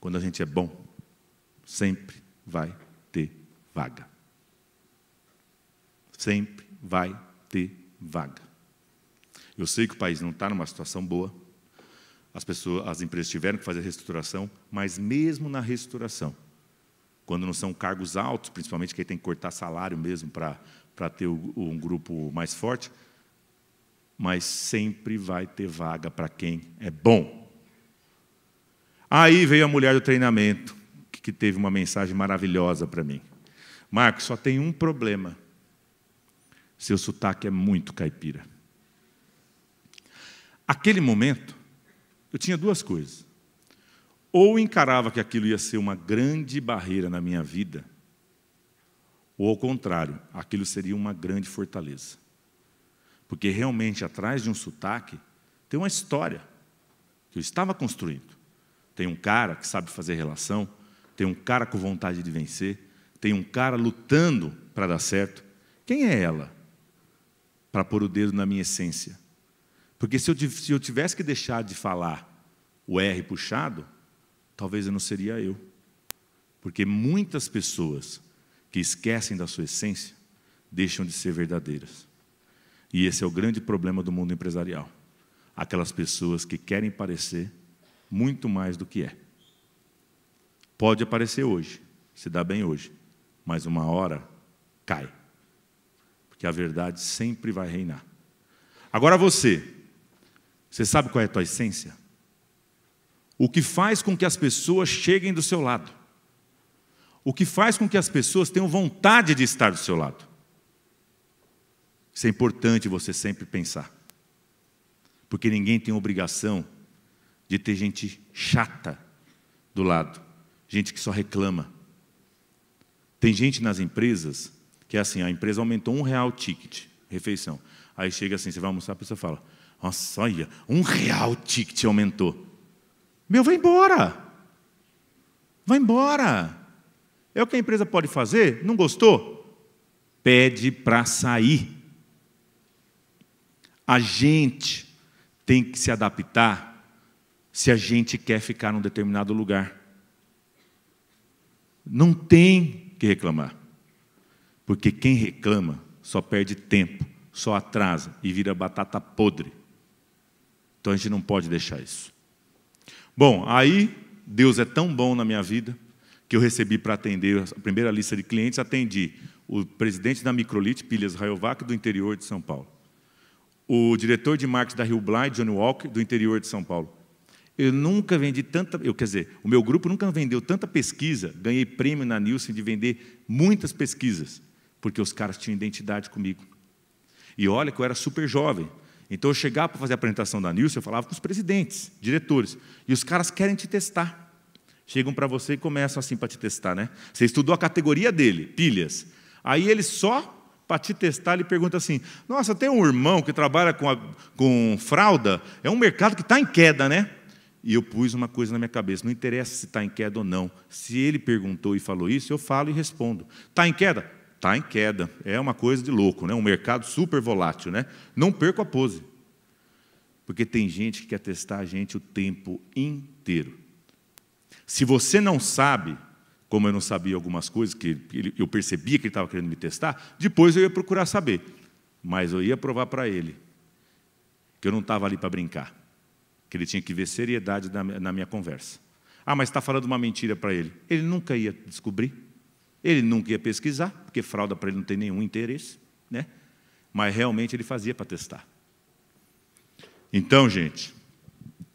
Quando a gente é bom, sempre vai ter vaga. Sempre vai ter vaga. Eu sei que o país não está numa situação boa, as, pessoas, as empresas tiveram que fazer reestruturação, mas mesmo na reestruturação, quando não são cargos altos, principalmente que aí tem que cortar salário mesmo para ter um grupo mais forte, mas sempre vai ter vaga para quem é bom. Aí veio a mulher do treinamento, que teve uma mensagem maravilhosa para mim. Marcos, só tem um problema. Seu sotaque é muito caipira. Aquele momento, eu tinha duas coisas. Ou encarava que aquilo ia ser uma grande barreira na minha vida, ou ao contrário, aquilo seria uma grande fortaleza. Porque realmente, atrás de um sotaque, tem uma história que eu estava construindo. Tem um cara que sabe fazer relação, tem um cara com vontade de vencer, tem um cara lutando para dar certo. Quem é ela? Para pôr o dedo na minha essência. Porque se eu, se eu tivesse que deixar de falar o R puxado, talvez eu não seria eu. Porque muitas pessoas que esquecem da sua essência deixam de ser verdadeiras. E esse é o grande problema do mundo empresarial. Aquelas pessoas que querem parecer muito mais do que é. Pode aparecer hoje, se dá bem hoje, mas uma hora cai. Porque a verdade sempre vai reinar. Agora você, você sabe qual é a tua essência? O que faz com que as pessoas cheguem do seu lado? O que faz com que as pessoas tenham vontade de estar do seu lado? Isso é importante você sempre pensar. Porque ninguém tem obrigação de ter gente chata do lado, gente que só reclama. Tem gente nas empresas que é assim, a empresa aumentou um real o ticket, refeição. Aí chega assim, você vai almoçar, a pessoa fala, nossa, olha, um real o ticket aumentou. Meu, vai embora. Vai embora. É o que a empresa pode fazer? Não gostou? Pede para sair. A gente tem que se adaptar se a gente quer ficar num determinado lugar. Não tem que reclamar. Porque quem reclama só perde tempo, só atrasa e vira batata podre. Então a gente não pode deixar isso. Bom, aí Deus é tão bom na minha vida que eu recebi para atender a primeira lista de clientes, atendi o presidente da Microlite, Pilhas Rayovac, do interior de São Paulo. O diretor de marketing da Rio Blind, Johnny Walker, do interior de São Paulo. Eu nunca vendi tanta. Eu, quer dizer, o meu grupo nunca vendeu tanta pesquisa. Ganhei prêmio na Nielsen de vender muitas pesquisas, porque os caras tinham identidade comigo. E olha que eu era super jovem. Então eu chegava para fazer a apresentação da Nielsen, eu falava com os presidentes, diretores. E os caras querem te testar. Chegam para você e começam assim para te testar, né? Você estudou a categoria dele, pilhas. Aí ele só para te testar, ele pergunta assim: Nossa, tem um irmão que trabalha com, a, com fralda, é um mercado que está em queda, né? E eu pus uma coisa na minha cabeça: não interessa se está em queda ou não. Se ele perguntou e falou isso, eu falo e respondo. Está em queda? Está em queda. É uma coisa de louco, né? um mercado super volátil. Né? Não perco a pose. Porque tem gente que quer testar a gente o tempo inteiro. Se você não sabe, como eu não sabia algumas coisas, que ele, eu percebia que ele estava querendo me testar, depois eu ia procurar saber. Mas eu ia provar para ele que eu não estava ali para brincar que ele tinha que ver seriedade na, minha conversa. Ah, mas está falando uma mentira para ele. Ele nunca ia descobrir, ele nunca ia pesquisar, porque fralda para ele não tem nenhum interesse, né? Mas realmente ele fazia para testar. Então, gente,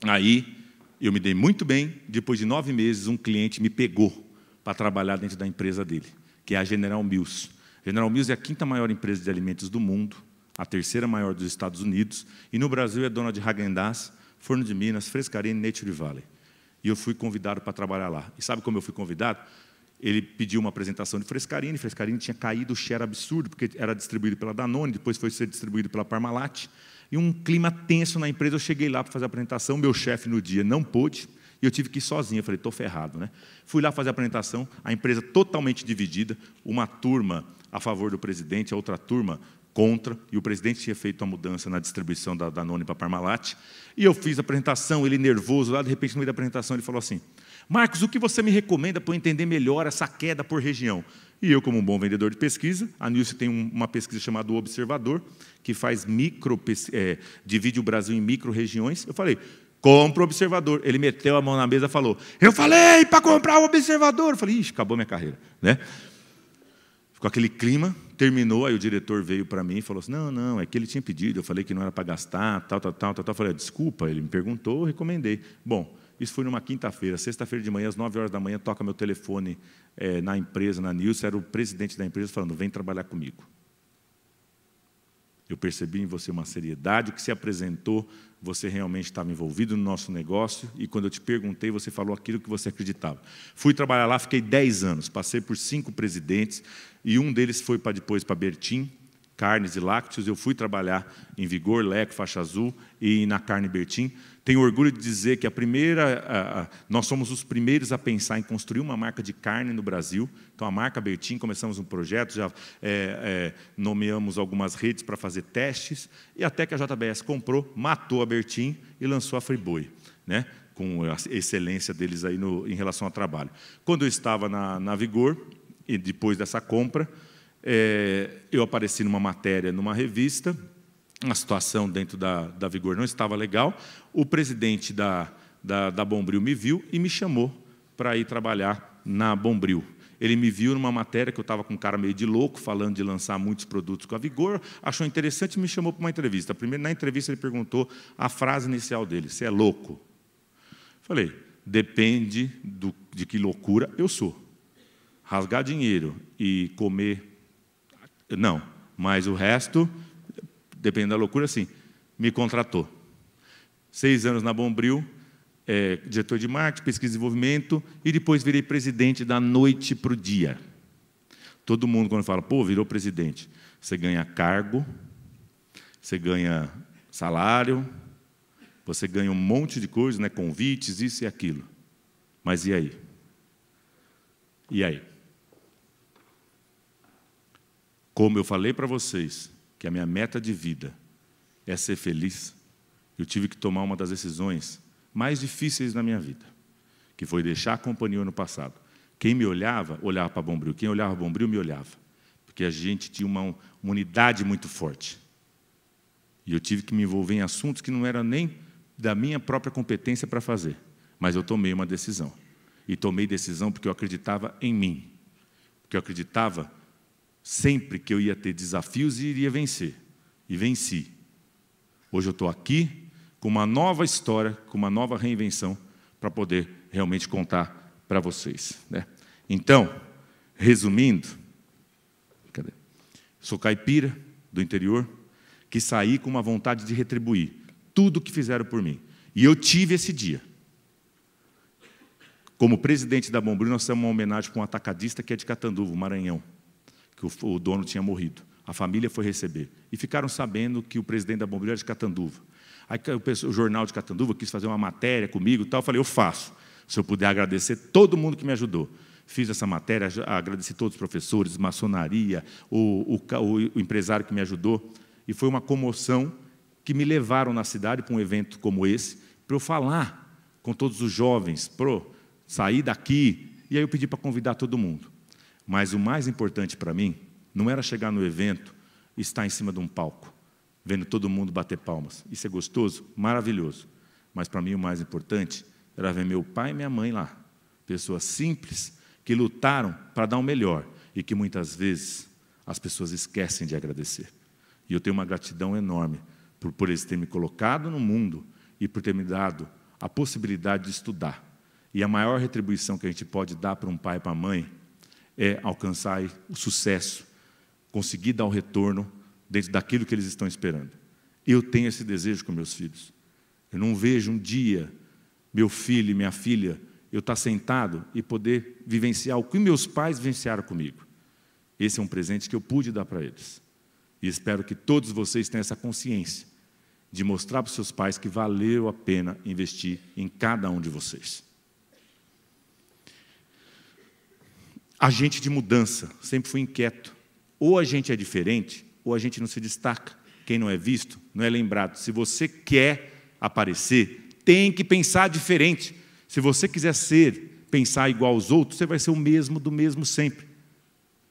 aí eu me dei muito bem. Depois de nove meses, um cliente me pegou para trabalhar dentro da empresa dele, que é a General Mills. General Mills é a quinta maior empresa de alimentos do mundo, a terceira maior dos Estados Unidos, e no Brasil é dona de Hagendaz, Forno de Minas, Frescarini, Nature Valley. E eu fui convidado para trabalhar lá. E sabe como eu fui convidado? Ele pediu uma apresentação de Frescarini. Frescarini tinha caído o share absurdo, porque era distribuído pela Danone, depois foi ser distribuído pela Parmalat. E um clima tenso na empresa. Eu cheguei lá para fazer a apresentação. Meu chefe no dia não pôde. E eu tive que ir sozinho. Eu falei, estou ferrado, né? Fui lá fazer a apresentação. A empresa totalmente dividida. Uma turma a favor do presidente, a outra turma contra, e o presidente tinha feito a mudança na distribuição da Danone para Parmalat, e eu fiz a apresentação, ele nervoso, lá de repente no meio da apresentação ele falou assim, Marcos, o que você me recomenda para eu entender melhor essa queda por região? E eu, como um bom vendedor de pesquisa, a Nilce tem uma pesquisa chamada O Observador, que faz micro, é, divide o Brasil em micro regiões. Eu falei, compra o observador. Ele meteu a mão na mesa e falou, eu falei para comprar o observador. Eu falei, ixi, acabou minha carreira. Né? Ficou aquele clima. Terminou, aí o diretor veio para mim e falou assim: não, não, é que ele tinha pedido, eu falei que não era para gastar, tal, tal, tal, tal, tal. Eu falei, ah, desculpa, ele me perguntou, eu recomendei. Bom, isso foi numa quinta-feira, sexta-feira de manhã, às 9 horas da manhã, toca meu telefone é, na empresa, na News, era o presidente da empresa falando: vem trabalhar comigo. Eu percebi em você uma seriedade que se apresentou, você realmente estava envolvido no nosso negócio e quando eu te perguntei, você falou aquilo que você acreditava. Fui trabalhar lá, fiquei 10 anos, passei por cinco presidentes e um deles foi para depois para Bertim, carnes e lácteos. Eu fui trabalhar em Vigor, Leco, Faixa Azul e na Carne Bertin. Tenho orgulho de dizer que a primeira, nós somos os primeiros a pensar em construir uma marca de carne no Brasil. Então, a marca Bertin, começamos um projeto, já é, é, nomeamos algumas redes para fazer testes, e até que a JBS comprou, matou a Bertin e lançou a Friboi. Né? com a excelência deles aí no, em relação ao trabalho. Quando eu estava na, na Vigor, e depois dessa compra, é, eu apareci numa matéria, numa revista, a situação dentro da, da Vigor não estava legal. O presidente da, da, da Bombril me viu e me chamou para ir trabalhar na Bombril. Ele me viu numa matéria que eu estava com um cara meio de louco, falando de lançar muitos produtos com a Vigor, achou interessante e me chamou para uma entrevista. Primeiro, na entrevista, ele perguntou a frase inicial dele: Você é louco? Falei: Depende do, de que loucura eu sou. Rasgar dinheiro e comer não, mas o resto, dependendo da loucura, sim, me contratou. Seis anos na Bombril, é, diretor de marketing, pesquisa e desenvolvimento, e depois virei presidente da noite para o dia. Todo mundo, quando fala, pô, virou presidente, você ganha cargo, você ganha salário, você ganha um monte de coisa, né? convites, isso e aquilo. Mas e aí? E aí? Como eu falei para vocês, que a minha meta de vida é ser feliz, eu tive que tomar uma das decisões mais difíceis na minha vida, que foi deixar a companhia no passado. Quem me olhava, olhava para Bombril. Quem olhava Bombril, me olhava. Porque a gente tinha uma, uma unidade muito forte. E eu tive que me envolver em assuntos que não eram nem da minha própria competência para fazer. Mas eu tomei uma decisão. E tomei decisão porque eu acreditava em mim. Porque eu acreditava sempre que eu ia ter desafios e iria vencer. E venci. Hoje eu estou aqui com uma nova história, com uma nova reinvenção para poder realmente contar para vocês. Né? Então, resumindo, cadê? sou caipira do interior que saí com uma vontade de retribuir tudo o que fizeram por mim. E eu tive esse dia. Como presidente da Bombril, nós temos uma homenagem para um atacadista que é de Catanduva, Maranhão que o, o dono tinha morrido. A família foi receber. E ficaram sabendo que o presidente da bombeira era de Catanduva. Aí o, jornal de Catanduva quis fazer uma matéria comigo e tal. Eu falei, eu faço. Se eu puder agradecer todo mundo que me ajudou. Fiz essa matéria, agradeci todos os professores, maçonaria, o, o, o empresário que me ajudou. E foi uma comoção que me levaram na cidade para um evento como esse, para eu falar com todos os jovens, para sair daqui. E aí eu pedi para convidar todo mundo. Mas o mais importante para mim não era chegar no evento e estar em cima de um palco, vendo todo mundo bater palmas. Isso é gostoso, maravilhoso. Mas para mim o mais importante era ver meu pai e minha mãe lá, pessoas simples que lutaram para dar o melhor e que muitas vezes as pessoas esquecem de agradecer. E eu tenho uma gratidão enorme por, por eles terem me colocado no mundo e por ter me dado a possibilidade de estudar. E a maior retribuição que a gente pode dar para um pai e para a mãe é alcançar o sucesso, conseguir dar o retorno dentro daquilo que eles estão esperando. Eu tenho esse desejo com meus filhos. Eu não vejo um dia meu filho e minha filha eu estar tá sentado e poder vivenciar o que meus pais vivenciaram comigo. Esse é um presente que eu pude dar para eles. E espero que todos vocês tenham essa consciência de mostrar para os seus pais que valeu a pena investir em cada um de vocês. agente de mudança, sempre fui inquieto. Ou a gente é diferente, ou a gente não se destaca. Quem não é visto, não é lembrado. Se você quer aparecer, tem que pensar diferente. Se você quiser ser, pensar igual aos outros, você vai ser o mesmo do mesmo sempre.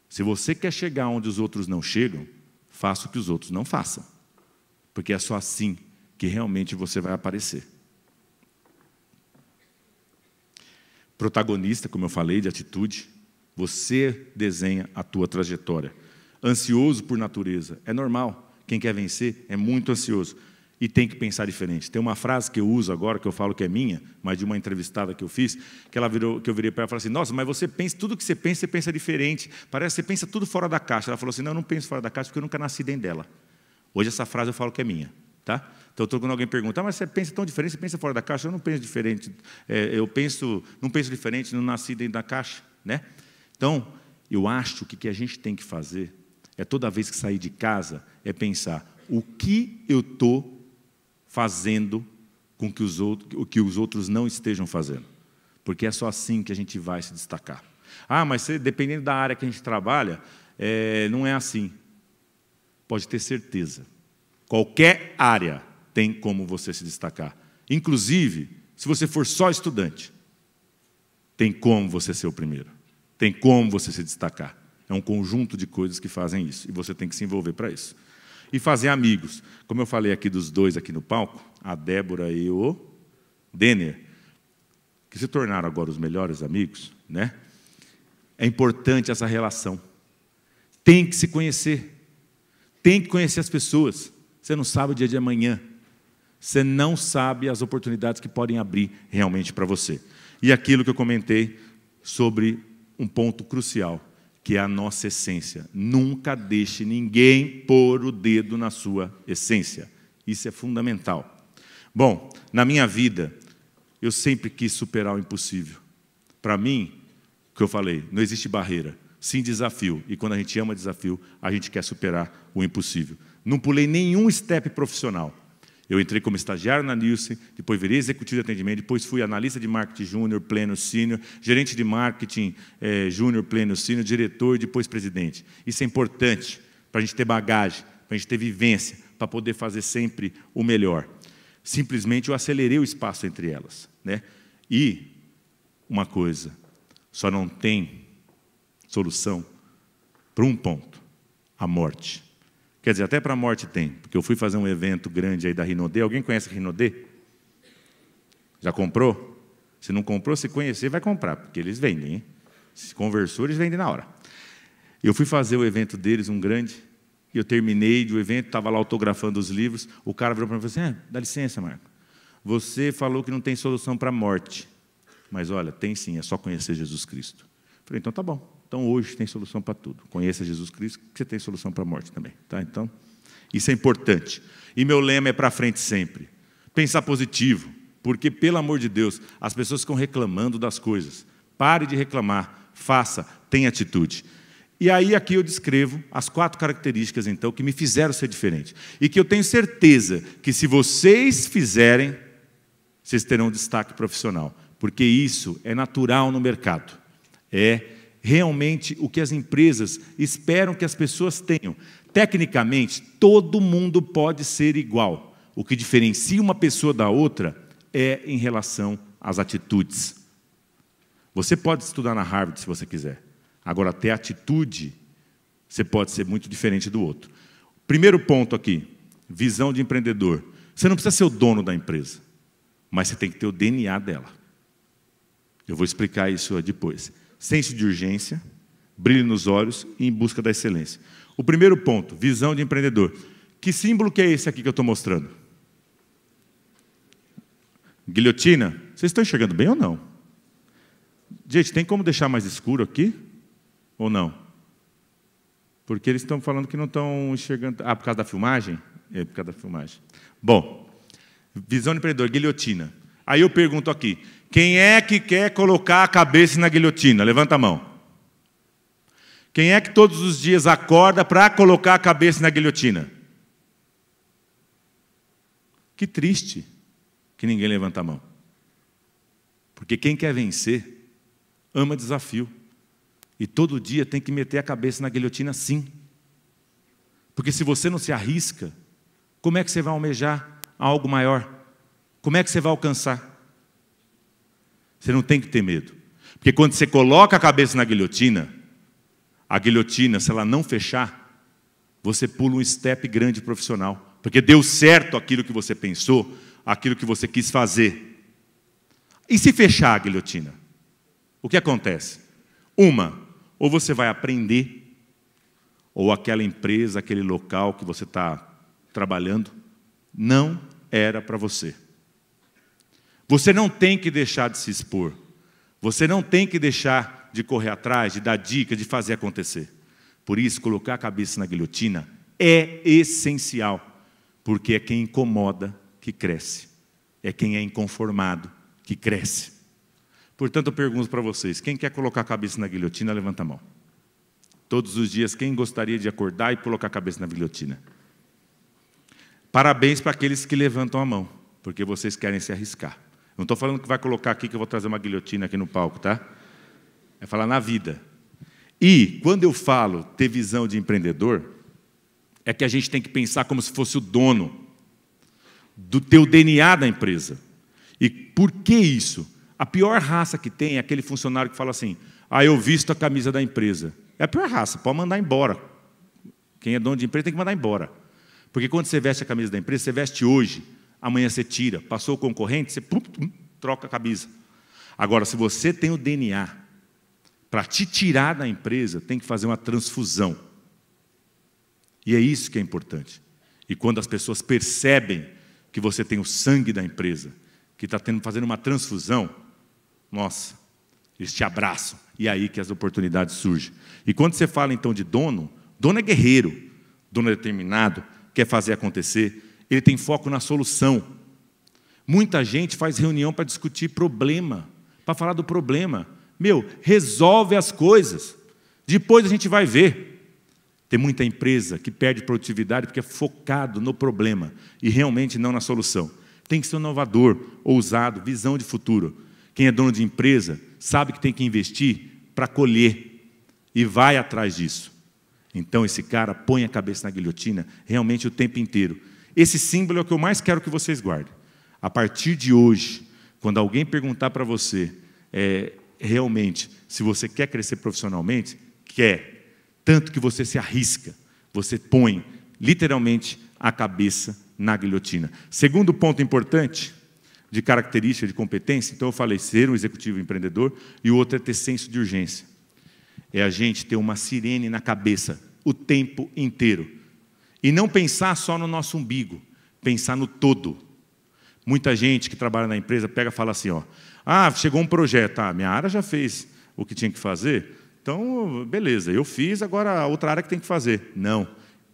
Se você quer chegar onde os outros não chegam, faça o que os outros não façam. Porque é só assim que realmente você vai aparecer. Protagonista, como eu falei, de atitude, você desenha a tua trajetória. Ansioso por natureza, é normal. Quem quer vencer é muito ansioso e tem que pensar diferente. Tem uma frase que eu uso agora, que eu falo que é minha, mas de uma entrevistada que eu fiz, que ela virou, que eu virei para ela e falei assim: "Nossa, mas você pensa tudo que você pensa, você pensa diferente. Parece que você pensa tudo fora da caixa". Ela falou assim: "Não, eu não penso fora da caixa porque eu nunca nasci dentro dela". Hoje essa frase eu falo que é minha, tá? Então, quando alguém pergunta, ah, mas você pensa tão diferente, você pensa fora da caixa? Eu não penso diferente, é, eu penso, não penso diferente, não nasci dentro da caixa, né? Então, eu acho que o que a gente tem que fazer é toda vez que sair de casa, é pensar o que eu estou fazendo com que os, outros, que os outros não estejam fazendo. Porque é só assim que a gente vai se destacar. Ah, mas dependendo da área que a gente trabalha, é, não é assim. Pode ter certeza. Qualquer área tem como você se destacar. Inclusive, se você for só estudante, tem como você ser o primeiro. Tem como você se destacar. É um conjunto de coisas que fazem isso. E você tem que se envolver para isso. E fazer amigos. Como eu falei aqui dos dois aqui no palco, a Débora e o Denner, que se tornaram agora os melhores amigos, né? É importante essa relação. Tem que se conhecer. Tem que conhecer as pessoas. Você não sabe o dia de amanhã. Você não sabe as oportunidades que podem abrir realmente para você. E aquilo que eu comentei sobre um ponto crucial, que é a nossa essência. Nunca deixe ninguém pôr o dedo na sua essência. Isso é fundamental. Bom, na minha vida, eu sempre quis superar o impossível. Para mim, o que eu falei, não existe barreira, sim desafio. E quando a gente ama desafio, a gente quer superar o impossível. Não pulei nenhum step profissional. Eu entrei como estagiário na Nielsen, depois virei executivo de atendimento, depois fui analista de marketing júnior, pleno, sênior, gerente de marketing é, júnior, pleno, sênior, diretor, depois presidente. Isso é importante para a gente ter bagagem, para a gente ter vivência, para poder fazer sempre o melhor. Simplesmente eu acelerei o espaço entre elas. Né? E uma coisa, só não tem solução para um ponto: a morte. Quer dizer, até para a morte tem, porque eu fui fazer um evento grande aí da Rinodê. Alguém conhece a Rinodê? Já comprou? Se não comprou, se conhecer, vai comprar, porque eles vendem. Hein? Se conversou, eles vendem na hora. Eu fui fazer o evento deles, um grande, e eu terminei de o evento, estava lá autografando os livros. O cara virou para mim e falou assim: ah, dá licença, Marco. Você falou que não tem solução para a morte. Mas olha, tem sim, é só conhecer Jesus Cristo. Eu falei, então tá bom. Então, hoje tem solução para tudo. Conheça Jesus Cristo, que você tem solução para a morte também. Tá? Então, isso é importante. E meu lema é para frente sempre. Pensar positivo, porque, pelo amor de Deus, as pessoas ficam reclamando das coisas. Pare de reclamar, faça, tenha atitude. E aí aqui eu descrevo as quatro características, então, que me fizeram ser diferente. E que eu tenho certeza que se vocês fizerem, vocês terão destaque profissional. Porque isso é natural no mercado. É realmente o que as empresas esperam que as pessoas tenham. Tecnicamente, todo mundo pode ser igual. O que diferencia uma pessoa da outra é em relação às atitudes. Você pode estudar na Harvard se você quiser. Agora, até atitude, você pode ser muito diferente do outro. Primeiro ponto aqui: visão de empreendedor. Você não precisa ser o dono da empresa, mas você tem que ter o DNA dela. Eu vou explicar isso depois senso de urgência, brilho nos olhos e em busca da excelência. O primeiro ponto, visão de empreendedor. Que símbolo que é esse aqui que eu estou mostrando? Guilhotina? Vocês estão enxergando bem ou não? Gente, tem como deixar mais escuro aqui? Ou não? Porque eles estão falando que não estão enxergando. Ah, por causa da filmagem? É, por causa da filmagem. Bom, visão de empreendedor, guilhotina. Aí eu pergunto aqui: quem é que quer colocar a cabeça na guilhotina? Levanta a mão. Quem é que todos os dias acorda para colocar a cabeça na guilhotina? Que triste que ninguém levanta a mão. Porque quem quer vencer ama desafio. E todo dia tem que meter a cabeça na guilhotina sim. Porque se você não se arrisca, como é que você vai almejar algo maior? Como é que você vai alcançar? Você não tem que ter medo. Porque quando você coloca a cabeça na guilhotina, a guilhotina, se ela não fechar, você pula um step grande profissional. Porque deu certo aquilo que você pensou, aquilo que você quis fazer. E se fechar a guilhotina? O que acontece? Uma, ou você vai aprender, ou aquela empresa, aquele local que você está trabalhando, não era para você. Você não tem que deixar de se expor. Você não tem que deixar de correr atrás, de dar dica, de fazer acontecer. Por isso, colocar a cabeça na guilhotina é essencial, porque é quem incomoda que cresce, é quem é inconformado que cresce. Portanto, eu pergunto para vocês: quem quer colocar a cabeça na guilhotina, levanta a mão. Todos os dias, quem gostaria de acordar e colocar a cabeça na guilhotina? Parabéns para aqueles que levantam a mão, porque vocês querem se arriscar. Não estou falando que vai colocar aqui que eu vou trazer uma guilhotina aqui no palco, tá? É falar na vida. E quando eu falo ter visão de empreendedor, é que a gente tem que pensar como se fosse o dono do teu DNA da empresa. E por que isso? A pior raça que tem é aquele funcionário que fala assim: "Ah, eu visto a camisa da empresa". É a pior raça, pode mandar embora. Quem é dono de empresa tem que mandar embora. Porque quando você veste a camisa da empresa, você veste hoje amanhã você tira. Passou o concorrente, você pum, pum, troca a camisa. Agora, se você tem o DNA, para te tirar da empresa, tem que fazer uma transfusão. E é isso que é importante. E quando as pessoas percebem que você tem o sangue da empresa, que está fazendo uma transfusão, nossa, eles te abraçam. E é aí que as oportunidades surgem. E quando você fala então de dono, dono é guerreiro, dono é determinado, quer fazer acontecer, ele tem foco na solução. Muita gente faz reunião para discutir problema, para falar do problema. Meu, resolve as coisas. Depois a gente vai ver. Tem muita empresa que perde produtividade porque é focado no problema e realmente não na solução. Tem que ser inovador, ousado, visão de futuro. Quem é dono de empresa sabe que tem que investir para colher e vai atrás disso. Então esse cara põe a cabeça na guilhotina realmente o tempo inteiro esse símbolo é o que eu mais quero que vocês guardem. A partir de hoje, quando alguém perguntar para você, é, realmente, se você quer crescer profissionalmente, quer, tanto que você se arrisca, você põe literalmente a cabeça na guilhotina. Segundo ponto importante de característica, de competência, então eu falei ser um executivo empreendedor e o outro é ter senso de urgência. É a gente ter uma sirene na cabeça o tempo inteiro e não pensar só no nosso umbigo, pensar no todo. Muita gente que trabalha na empresa pega e fala assim: ó, ah, chegou um projeto, ah, minha área já fez o que tinha que fazer, então, beleza, eu fiz, agora a outra área que tem que fazer. Não.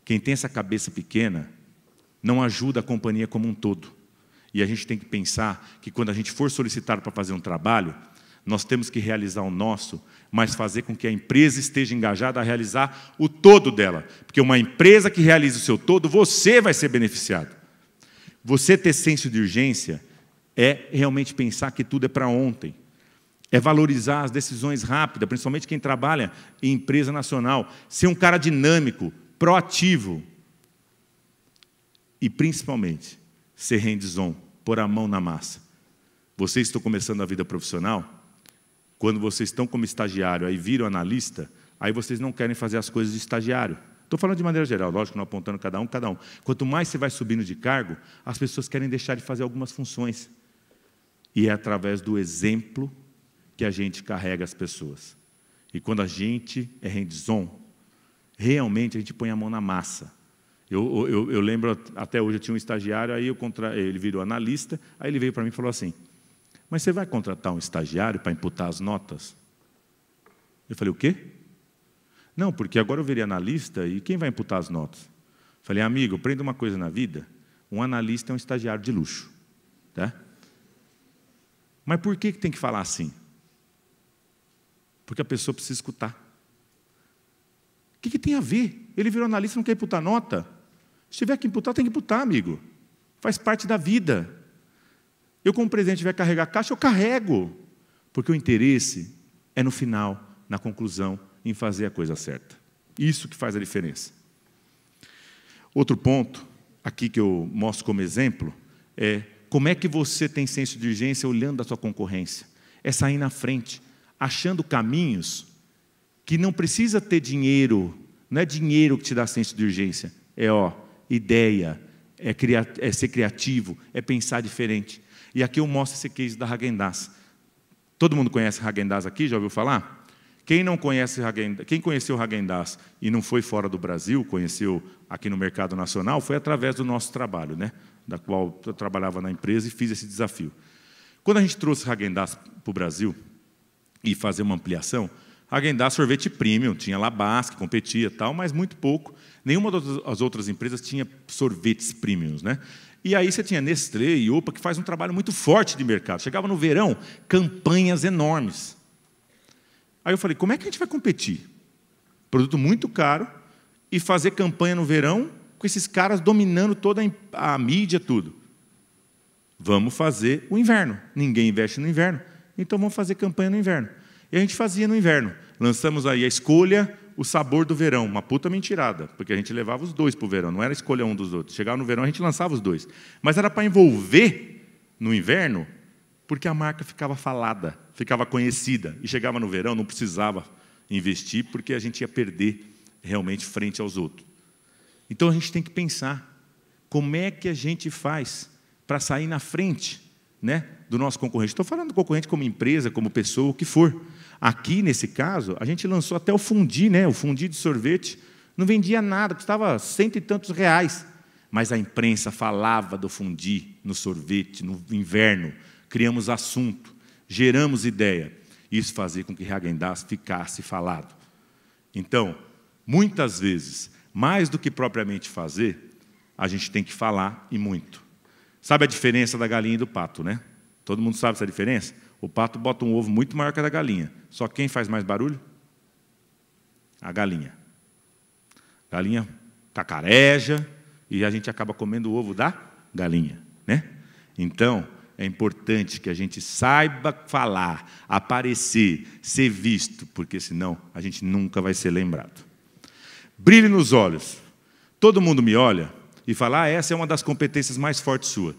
Quem tem essa cabeça pequena não ajuda a companhia como um todo. E a gente tem que pensar que quando a gente for solicitado para fazer um trabalho, nós temos que realizar o nosso, mas fazer com que a empresa esteja engajada a realizar o todo dela. Porque uma empresa que realiza o seu todo, você vai ser beneficiado. Você ter senso de urgência é realmente pensar que tudo é para ontem. É valorizar as decisões rápidas, principalmente quem trabalha em empresa nacional. Ser um cara dinâmico, proativo. E, principalmente, ser hands-on, pôr a mão na massa. Vocês estão começando a vida profissional? quando vocês estão como estagiário, aí viram analista, aí vocês não querem fazer as coisas de estagiário. Estou falando de maneira geral, lógico, não apontando cada um, cada um. Quanto mais você vai subindo de cargo, as pessoas querem deixar de fazer algumas funções. E é através do exemplo que a gente carrega as pessoas. E quando a gente é hands-on, realmente a gente põe a mão na massa. Eu, eu, eu lembro, até hoje eu tinha um estagiário, aí eu contra... ele virou analista, aí ele veio para mim e falou assim: mas você vai contratar um estagiário para imputar as notas? Eu falei: O quê? Não, porque agora eu virei analista e quem vai imputar as notas? Eu falei: Amigo, prenda uma coisa na vida: um analista é um estagiário de luxo. Tá? Mas por que tem que falar assim? Porque a pessoa precisa escutar. O que, que, tem a ver? Ele virou analista, não quer imputar nota. Se tiver que imputar, tem que imputar, amigo. Faz parte da vida. Eu, como presidente, vai carregar a caixa, eu carrego. Porque o interesse é no final, na conclusão, em fazer a coisa certa. Isso que faz a diferença. Outro ponto, aqui que eu mostro como exemplo, é como é que você tem senso de urgência olhando a sua concorrência? É sair na frente, achando caminhos que não precisa ter dinheiro, não é dinheiro que te dá senso de urgência, é ó, ideia, é, criar, é ser criativo, é pensar diferente. E aqui eu mostro esse case da Hagendaz. Todo mundo conhece Hagendaz aqui? Já ouviu falar? Quem não conhece quem conheceu Hagendaz e não foi fora do Brasil, conheceu aqui no mercado nacional, foi através do nosso trabalho, né? Da qual eu trabalhava na empresa e fiz esse desafio. Quando a gente trouxe Hagendaz para o Brasil e fazer uma ampliação, Hagendaz sorvete premium, tinha Labas que competia, tal, mas muito pouco. Nenhuma das outras empresas tinha sorvetes premiums, né? E aí você tinha Nestlé e Opa que faz um trabalho muito forte de mercado. Chegava no verão, campanhas enormes. Aí eu falei, como é que a gente vai competir? Produto muito caro e fazer campanha no verão com esses caras dominando toda a mídia, tudo. Vamos fazer o inverno. Ninguém investe no inverno, então vamos fazer campanha no inverno. E a gente fazia no inverno. Lançamos aí a escolha, o sabor do verão, uma puta mentirada, porque a gente levava os dois para o verão, não era escolher um dos outros. Chegava no verão, a gente lançava os dois. Mas era para envolver no inverno, porque a marca ficava falada, ficava conhecida. E chegava no verão, não precisava investir, porque a gente ia perder realmente frente aos outros. Então a gente tem que pensar como é que a gente faz para sair na frente né, do nosso concorrente. Estou falando do concorrente como empresa, como pessoa, o que for. Aqui, nesse caso, a gente lançou até o fundi, né? o fundi de sorvete. Não vendia nada, custava cento e tantos reais. Mas a imprensa falava do fundi no sorvete, no inverno. Criamos assunto, geramos ideia. Isso fazia com que haagen ficasse falado. Então, muitas vezes, mais do que propriamente fazer, a gente tem que falar e muito. Sabe a diferença da galinha e do pato, né? Todo mundo sabe essa diferença? O pato bota um ovo muito maior que a da galinha. Só quem faz mais barulho? A galinha. galinha cacareja e a gente acaba comendo o ovo da galinha, né? Então, é importante que a gente saiba falar, aparecer, ser visto, porque senão a gente nunca vai ser lembrado. Brilhe nos olhos. Todo mundo me olha e fala: ah, essa é uma das competências mais fortes suas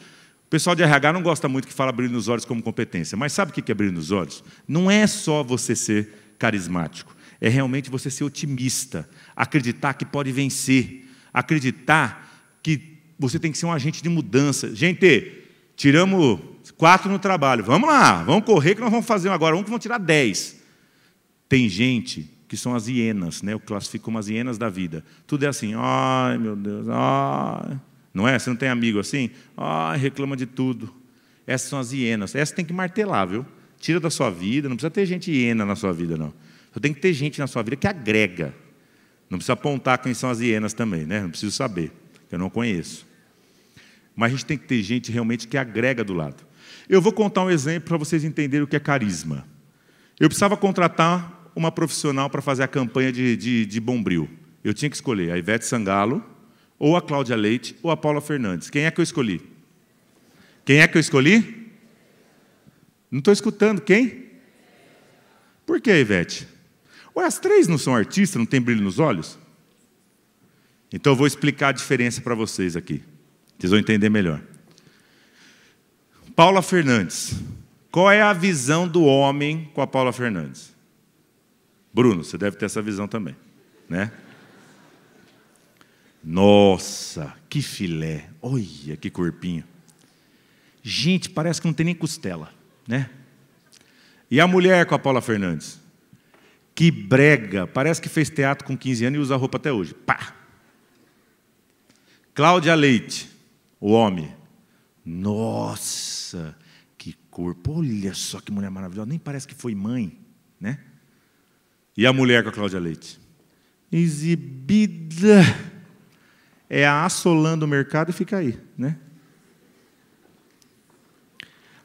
pessoal de RH não gosta muito que fala abrir nos olhos como competência, mas sabe o que é abrir nos olhos? Não é só você ser carismático, é realmente você ser otimista, acreditar que pode vencer, acreditar que você tem que ser um agente de mudança. Gente, tiramos quatro no trabalho, vamos lá, vamos correr que nós vamos fazer agora, um que vão tirar dez. Tem gente que são as hienas, né? eu classifico como as hienas da vida. Tudo é assim, ai meu Deus, ai. Não é? Você não tem amigo assim? Ah, reclama de tudo. Essas são as hienas. Essas tem que martelar, viu? Tira da sua vida, não precisa ter gente hiena na sua vida, não. Só tem que ter gente na sua vida que agrega. Não precisa apontar quem são as hienas também, né? Não preciso saber, eu não conheço. Mas a gente tem que ter gente realmente que agrega do lado. Eu vou contar um exemplo para vocês entenderem o que é carisma. Eu precisava contratar uma profissional para fazer a campanha de, de, de Bombril. Eu tinha que escolher a Ivete Sangalo ou a Cláudia Leite, ou a Paula Fernandes. Quem é que eu escolhi? Quem é que eu escolhi? Não estou escutando. Quem? Por que, Ivete? Ué, as três não são artistas, não tem brilho nos olhos? Então eu vou explicar a diferença para vocês aqui. Vocês vão entender melhor. Paula Fernandes. Qual é a visão do homem com a Paula Fernandes? Bruno, você deve ter essa visão também, né? Nossa, que filé. Olha que corpinho. Gente, parece que não tem nem costela, né? E a mulher com a Paula Fernandes? Que brega. Parece que fez teatro com 15 anos e usa roupa até hoje. Pá. Cláudia Leite, o homem. Nossa, que corpo. Olha só que mulher maravilhosa. Nem parece que foi mãe, né? E a mulher com a Cláudia Leite? Exibida é a assolando o mercado e fica aí, né?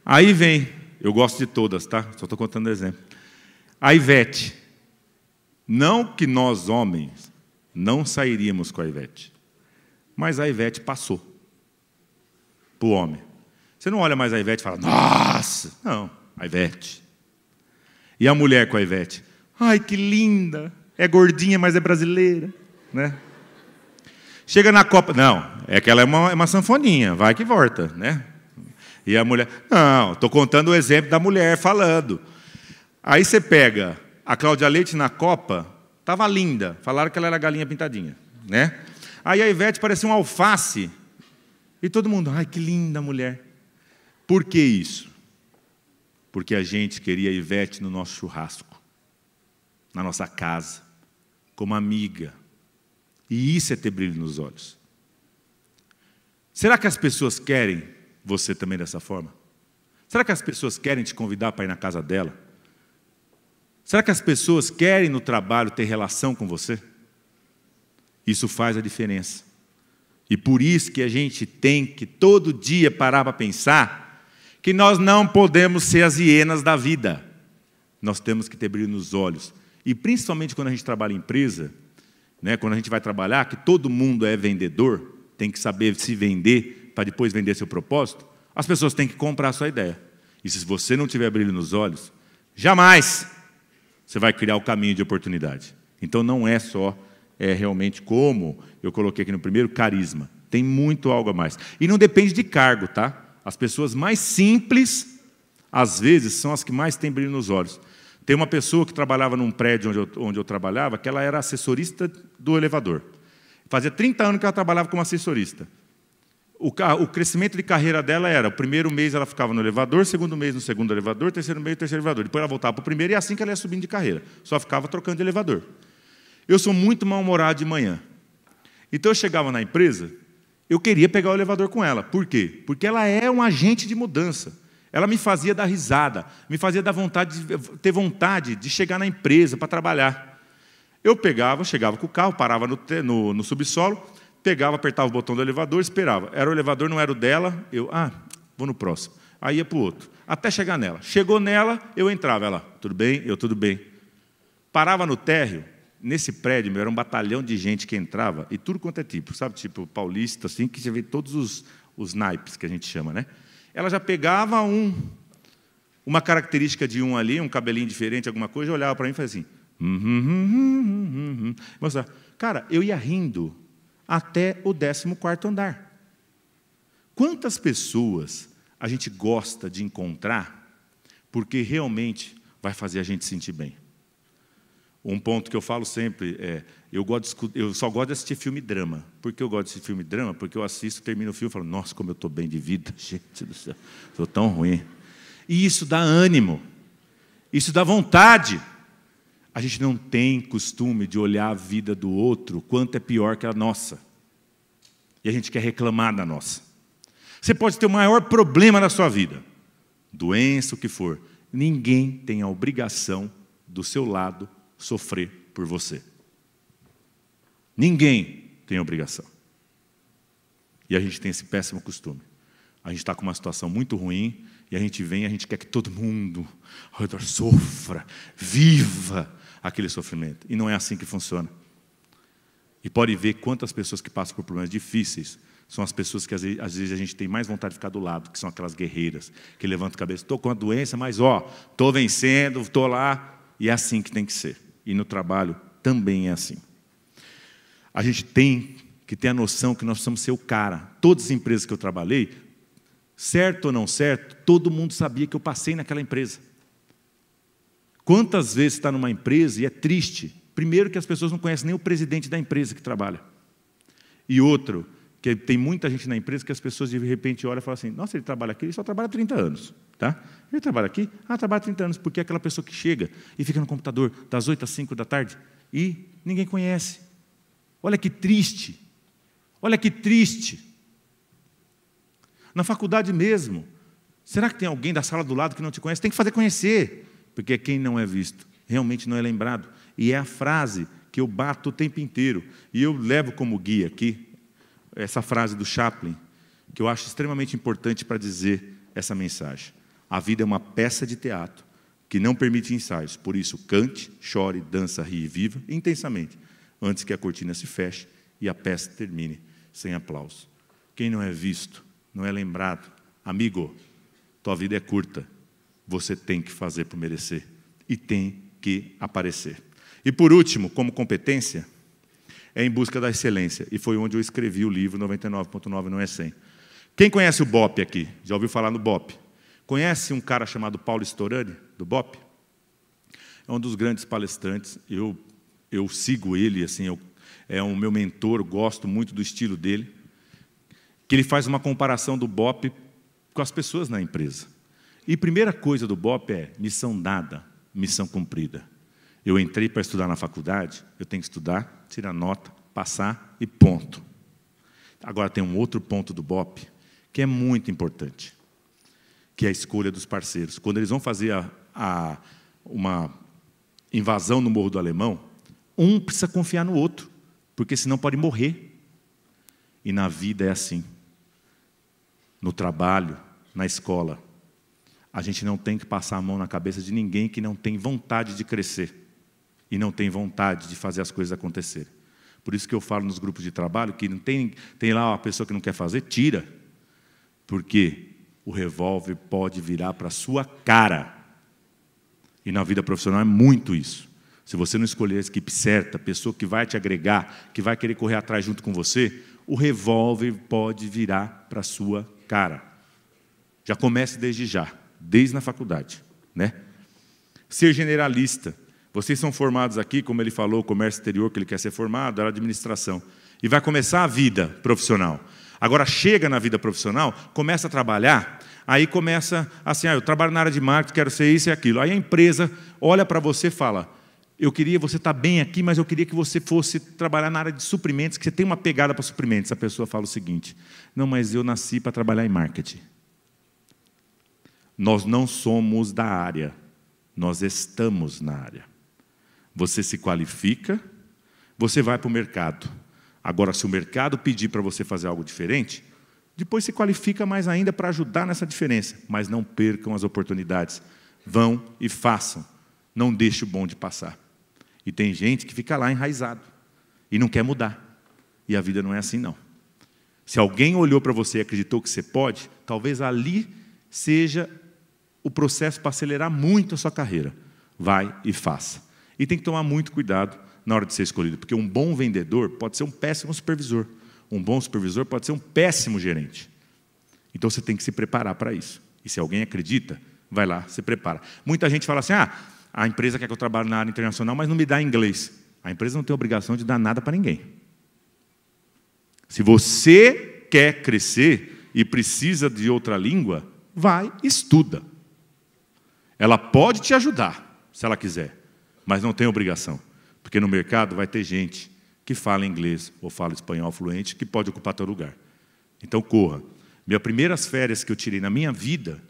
Aí vem, eu gosto de todas, tá? Só estou contando exemplo. A Ivete. Não que nós, homens, não sairíamos com a Ivete. Mas a Ivete passou para o homem. Você não olha mais a Ivete e fala, nossa! Não, a Ivete. E a mulher com a Ivete? Ai, que linda! É gordinha, mas é brasileira. Né? Chega na Copa. Não, é que ela é uma, é uma sanfoninha, vai que volta, né? E a mulher. Não, estou contando o exemplo da mulher falando. Aí você pega a Cláudia Leite na Copa, estava linda. Falaram que ela era galinha pintadinha, né? Aí a Ivete parecia um alface. E todo mundo, ai, que linda mulher. Por que isso? Porque a gente queria a Ivete no nosso churrasco, na nossa casa, como amiga, e isso é ter brilho nos olhos. Será que as pessoas querem você também dessa forma? Será que as pessoas querem te convidar para ir na casa dela? Será que as pessoas querem no trabalho ter relação com você? Isso faz a diferença. E por isso que a gente tem que todo dia parar para pensar que nós não podemos ser as hienas da vida. Nós temos que ter brilho nos olhos. E principalmente quando a gente trabalha em empresa, né, quando a gente vai trabalhar, que todo mundo é vendedor, tem que saber se vender para depois vender seu propósito, as pessoas têm que comprar a sua ideia. E se você não tiver brilho nos olhos, jamais você vai criar o caminho de oportunidade. Então não é só é realmente como eu coloquei aqui no primeiro carisma. Tem muito algo a mais. E não depende de cargo, tá? As pessoas mais simples às vezes são as que mais têm brilho nos olhos. Tem uma pessoa que trabalhava num prédio onde eu, onde eu trabalhava, que ela era assessorista do elevador. Fazia 30 anos que ela trabalhava como assessorista. O, o, crescimento de carreira dela era: o primeiro mês ela ficava no elevador, segundo mês no segundo elevador, terceiro mês no terceiro elevador. Depois ela voltava para o primeiro e é assim que ela ia subindo de carreira. Só ficava trocando de elevador. Eu sou muito mal-humorado de manhã. Então eu chegava na empresa, eu queria pegar o elevador com ela. Por quê? Porque ela é um agente de mudança. Ela me fazia dar risada, me fazia dar vontade de, ter vontade de chegar na empresa para trabalhar. Eu pegava, chegava com o carro, parava no, no, no subsolo, pegava, apertava o botão do elevador, esperava. Era o elevador, não era o dela, eu, ah, vou no próximo. Aí ia para o outro, até chegar nela. Chegou nela, eu entrava, ela, tudo bem? Eu, tudo bem. Parava no térreo, nesse prédio, meu, era um batalhão de gente que entrava, e tudo quanto é tipo, sabe? Tipo paulista, assim, que você vê todos os, os naipes, que a gente chama, né? ela já pegava um, uma característica de um ali, um cabelinho diferente, alguma coisa, e olhava para mim e fazia assim. Cara, eu ia rindo até o 14 andar. Quantas pessoas a gente gosta de encontrar porque realmente vai fazer a gente sentir bem? Um ponto que eu falo sempre é: eu, gosto de, eu só gosto de assistir filme drama. Por que eu gosto de assistir filme drama? Porque eu assisto, termino o filme e falo: nossa, como eu estou bem de vida, gente do céu, estou tão ruim. E isso dá ânimo, isso dá vontade. A gente não tem costume de olhar a vida do outro quanto é pior que a nossa. E a gente quer reclamar da nossa. Você pode ter o maior problema na sua vida, doença, o que for. Ninguém tem a obrigação do seu lado sofrer por você. Ninguém tem obrigação. E a gente tem esse péssimo costume. A gente está com uma situação muito ruim e a gente vem e a gente quer que todo mundo ao redor sofra, viva aquele sofrimento. E não é assim que funciona. E pode ver quantas pessoas que passam por problemas difíceis são as pessoas que às vezes, às vezes, a gente tem mais vontade de ficar do lado, que são aquelas guerreiras, que levantam a cabeça, estou com a doença, mas ó, estou vencendo, estou lá, e é assim que tem que ser e no trabalho também é assim. A gente tem que ter a noção que nós precisamos ser o cara. Todas as empresas que eu trabalhei, certo ou não certo, todo mundo sabia que eu passei naquela empresa. Quantas vezes está numa empresa e é triste? Primeiro, que as pessoas não conhecem nem o presidente da empresa que trabalha. E outro, que tem muita gente na empresa que as pessoas de repente olham e falam assim: nossa, ele trabalha aqui, ele só trabalha 30 anos. Tá? Ele trabalha aqui, ah, trabalha 30 anos, porque é aquela pessoa que chega e fica no computador das 8 às 5 da tarde e ninguém conhece. Olha que triste. Olha que triste. Na faculdade mesmo, será que tem alguém da sala do lado que não te conhece? Tem que fazer conhecer, porque quem não é visto realmente não é lembrado. E é a frase que eu bato o tempo inteiro. E eu levo como guia aqui essa frase do Chaplin, que eu acho extremamente importante para dizer essa mensagem. A vida é uma peça de teatro que não permite ensaios. Por isso, cante, chore, dança, ri e viva intensamente, antes que a cortina se feche e a peça termine sem aplauso. Quem não é visto, não é lembrado, amigo, tua vida é curta. Você tem que fazer por merecer e tem que aparecer. E por último, como competência, é em busca da excelência. E foi onde eu escrevi o livro 99.9 não é 100. Quem conhece o BOP aqui? Já ouviu falar no BOP? Conhece um cara chamado Paulo Storani, do BOP? É um dos grandes palestrantes. Eu, eu sigo ele, assim, eu, é o um meu mentor, gosto muito do estilo dele. Que ele faz uma comparação do BOP com as pessoas na empresa. E primeira coisa do BOP é missão dada, missão cumprida. Eu entrei para estudar na faculdade, eu tenho que estudar, tirar nota, passar e ponto. Agora tem um outro ponto do BOP que é muito importante que é a escolha dos parceiros. Quando eles vão fazer a, a, uma invasão no Morro do Alemão, um precisa confiar no outro, porque senão pode morrer. E na vida é assim. No trabalho, na escola. A gente não tem que passar a mão na cabeça de ninguém que não tem vontade de crescer e não tem vontade de fazer as coisas acontecerem. Por isso que eu falo nos grupos de trabalho que não tem, tem lá uma pessoa que não quer fazer, tira. Porque o revólver pode virar para a sua cara. E na vida profissional é muito isso. Se você não escolher a equipe certa, a pessoa que vai te agregar, que vai querer correr atrás junto com você, o revólver pode virar para a sua cara. Já comece desde já, desde na faculdade. Né? Ser generalista. Vocês são formados aqui, como ele falou, comércio exterior que ele quer ser formado, era administração. E vai começar a vida profissional. Agora chega na vida profissional, começa a trabalhar, aí começa assim: ah, eu trabalho na área de marketing, quero ser isso e aquilo. Aí a empresa olha para você e fala: eu queria, você está bem aqui, mas eu queria que você fosse trabalhar na área de suprimentos, que você tem uma pegada para suprimentos. A pessoa fala o seguinte: não, mas eu nasci para trabalhar em marketing. Nós não somos da área, nós estamos na área. Você se qualifica, você vai para o mercado. Agora, se o mercado pedir para você fazer algo diferente, depois se qualifica mais ainda para ajudar nessa diferença, mas não percam as oportunidades. Vão e façam. Não deixe o bom de passar. E tem gente que fica lá enraizado e não quer mudar. E a vida não é assim, não. Se alguém olhou para você e acreditou que você pode, talvez ali seja o processo para acelerar muito a sua carreira. Vai e faça. E tem que tomar muito cuidado na hora de ser escolhido, porque um bom vendedor pode ser um péssimo supervisor, um bom supervisor pode ser um péssimo gerente. Então você tem que se preparar para isso. E se alguém acredita, vai lá, se prepara. Muita gente fala assim: ah, a empresa quer que eu trabalhe na área internacional, mas não me dá inglês. A empresa não tem obrigação de dar nada para ninguém. Se você quer crescer e precisa de outra língua, vai, estuda. Ela pode te ajudar, se ela quiser, mas não tem obrigação. Porque no mercado vai ter gente que fala inglês ou fala espanhol fluente que pode ocupar teu lugar. Então corra. Minhas primeiras férias que eu tirei na minha vida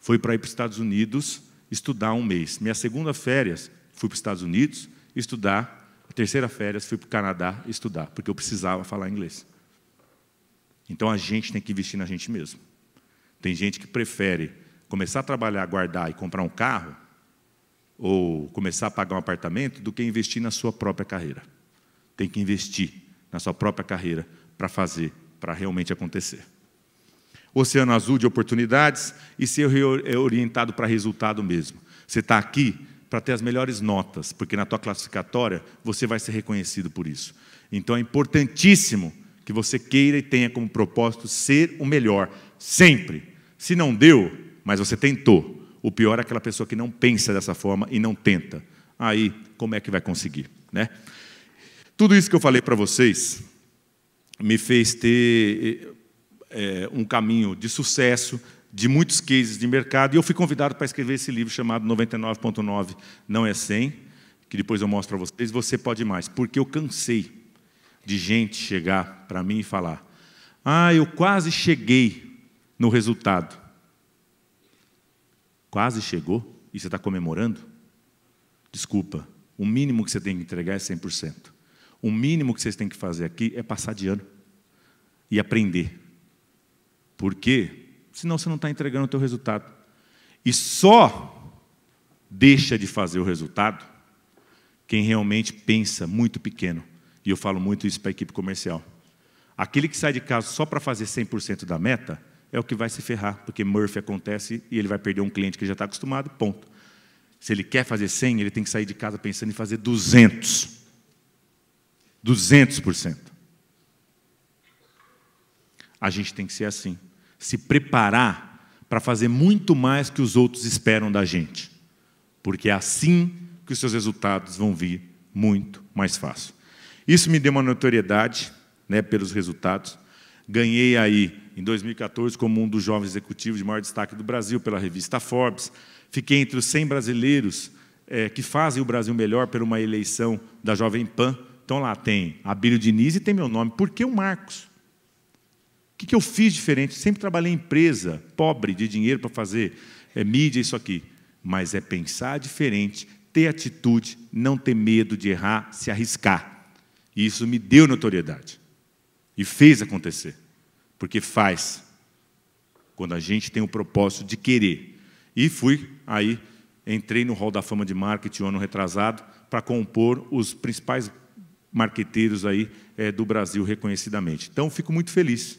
foi para ir para os Estados Unidos estudar um mês. Minha segunda férias fui para os Estados Unidos estudar. A terceira férias fui para o Canadá estudar, porque eu precisava falar inglês. Então a gente tem que investir na gente mesmo. Tem gente que prefere começar a trabalhar, guardar e comprar um carro ou começar a pagar um apartamento do que investir na sua própria carreira. Tem que investir na sua própria carreira para fazer, para realmente acontecer. Oceano azul de oportunidades e ser orientado para resultado mesmo. Você está aqui para ter as melhores notas, porque na tua classificatória você vai ser reconhecido por isso. Então é importantíssimo que você queira e tenha como propósito ser o melhor, sempre. Se não deu, mas você tentou. O pior é aquela pessoa que não pensa dessa forma e não tenta. Aí, como é que vai conseguir, né? Tudo isso que eu falei para vocês me fez ter é, um caminho de sucesso, de muitos cases de mercado, e eu fui convidado para escrever esse livro chamado 99.9 Não é 100, que depois eu mostro para vocês, você pode mais, porque eu cansei de gente chegar para mim e falar: "Ah, eu quase cheguei no resultado" quase chegou e você está comemorando? Desculpa, o mínimo que você tem que entregar é 100%. O mínimo que vocês têm que fazer aqui é passar de ano e aprender. Por quê? Senão você não está entregando o teu resultado. E só deixa de fazer o resultado quem realmente pensa muito pequeno. E eu falo muito isso para a equipe comercial. Aquele que sai de casa só para fazer 100% da meta, é o que vai se ferrar, porque Murphy acontece e ele vai perder um cliente que já está acostumado, ponto. Se ele quer fazer 100, ele tem que sair de casa pensando em fazer 200. 200%. A gente tem que ser assim. Se preparar para fazer muito mais que os outros esperam da gente. Porque é assim que os seus resultados vão vir muito mais fácil. Isso me deu uma notoriedade né, pelos resultados. Ganhei aí em 2014 como um dos jovens executivos de maior destaque do Brasil pela revista Forbes. Fiquei entre os 100 brasileiros é, que fazem o Brasil melhor por uma eleição da Jovem Pan. Então lá tem Abílio Diniz e tem meu nome. Por que o Marcos? O que, que eu fiz diferente? Sempre trabalhei em empresa, pobre de dinheiro para fazer é, mídia, isso aqui. Mas é pensar diferente, ter atitude, não ter medo de errar, se arriscar. E isso me deu notoriedade. E fez acontecer. Porque faz. Quando a gente tem o propósito de querer. E fui aí, entrei no Hall da Fama de Marketing um ano retrasado para compor os principais marqueteiros aí é, do Brasil reconhecidamente. Então, fico muito feliz.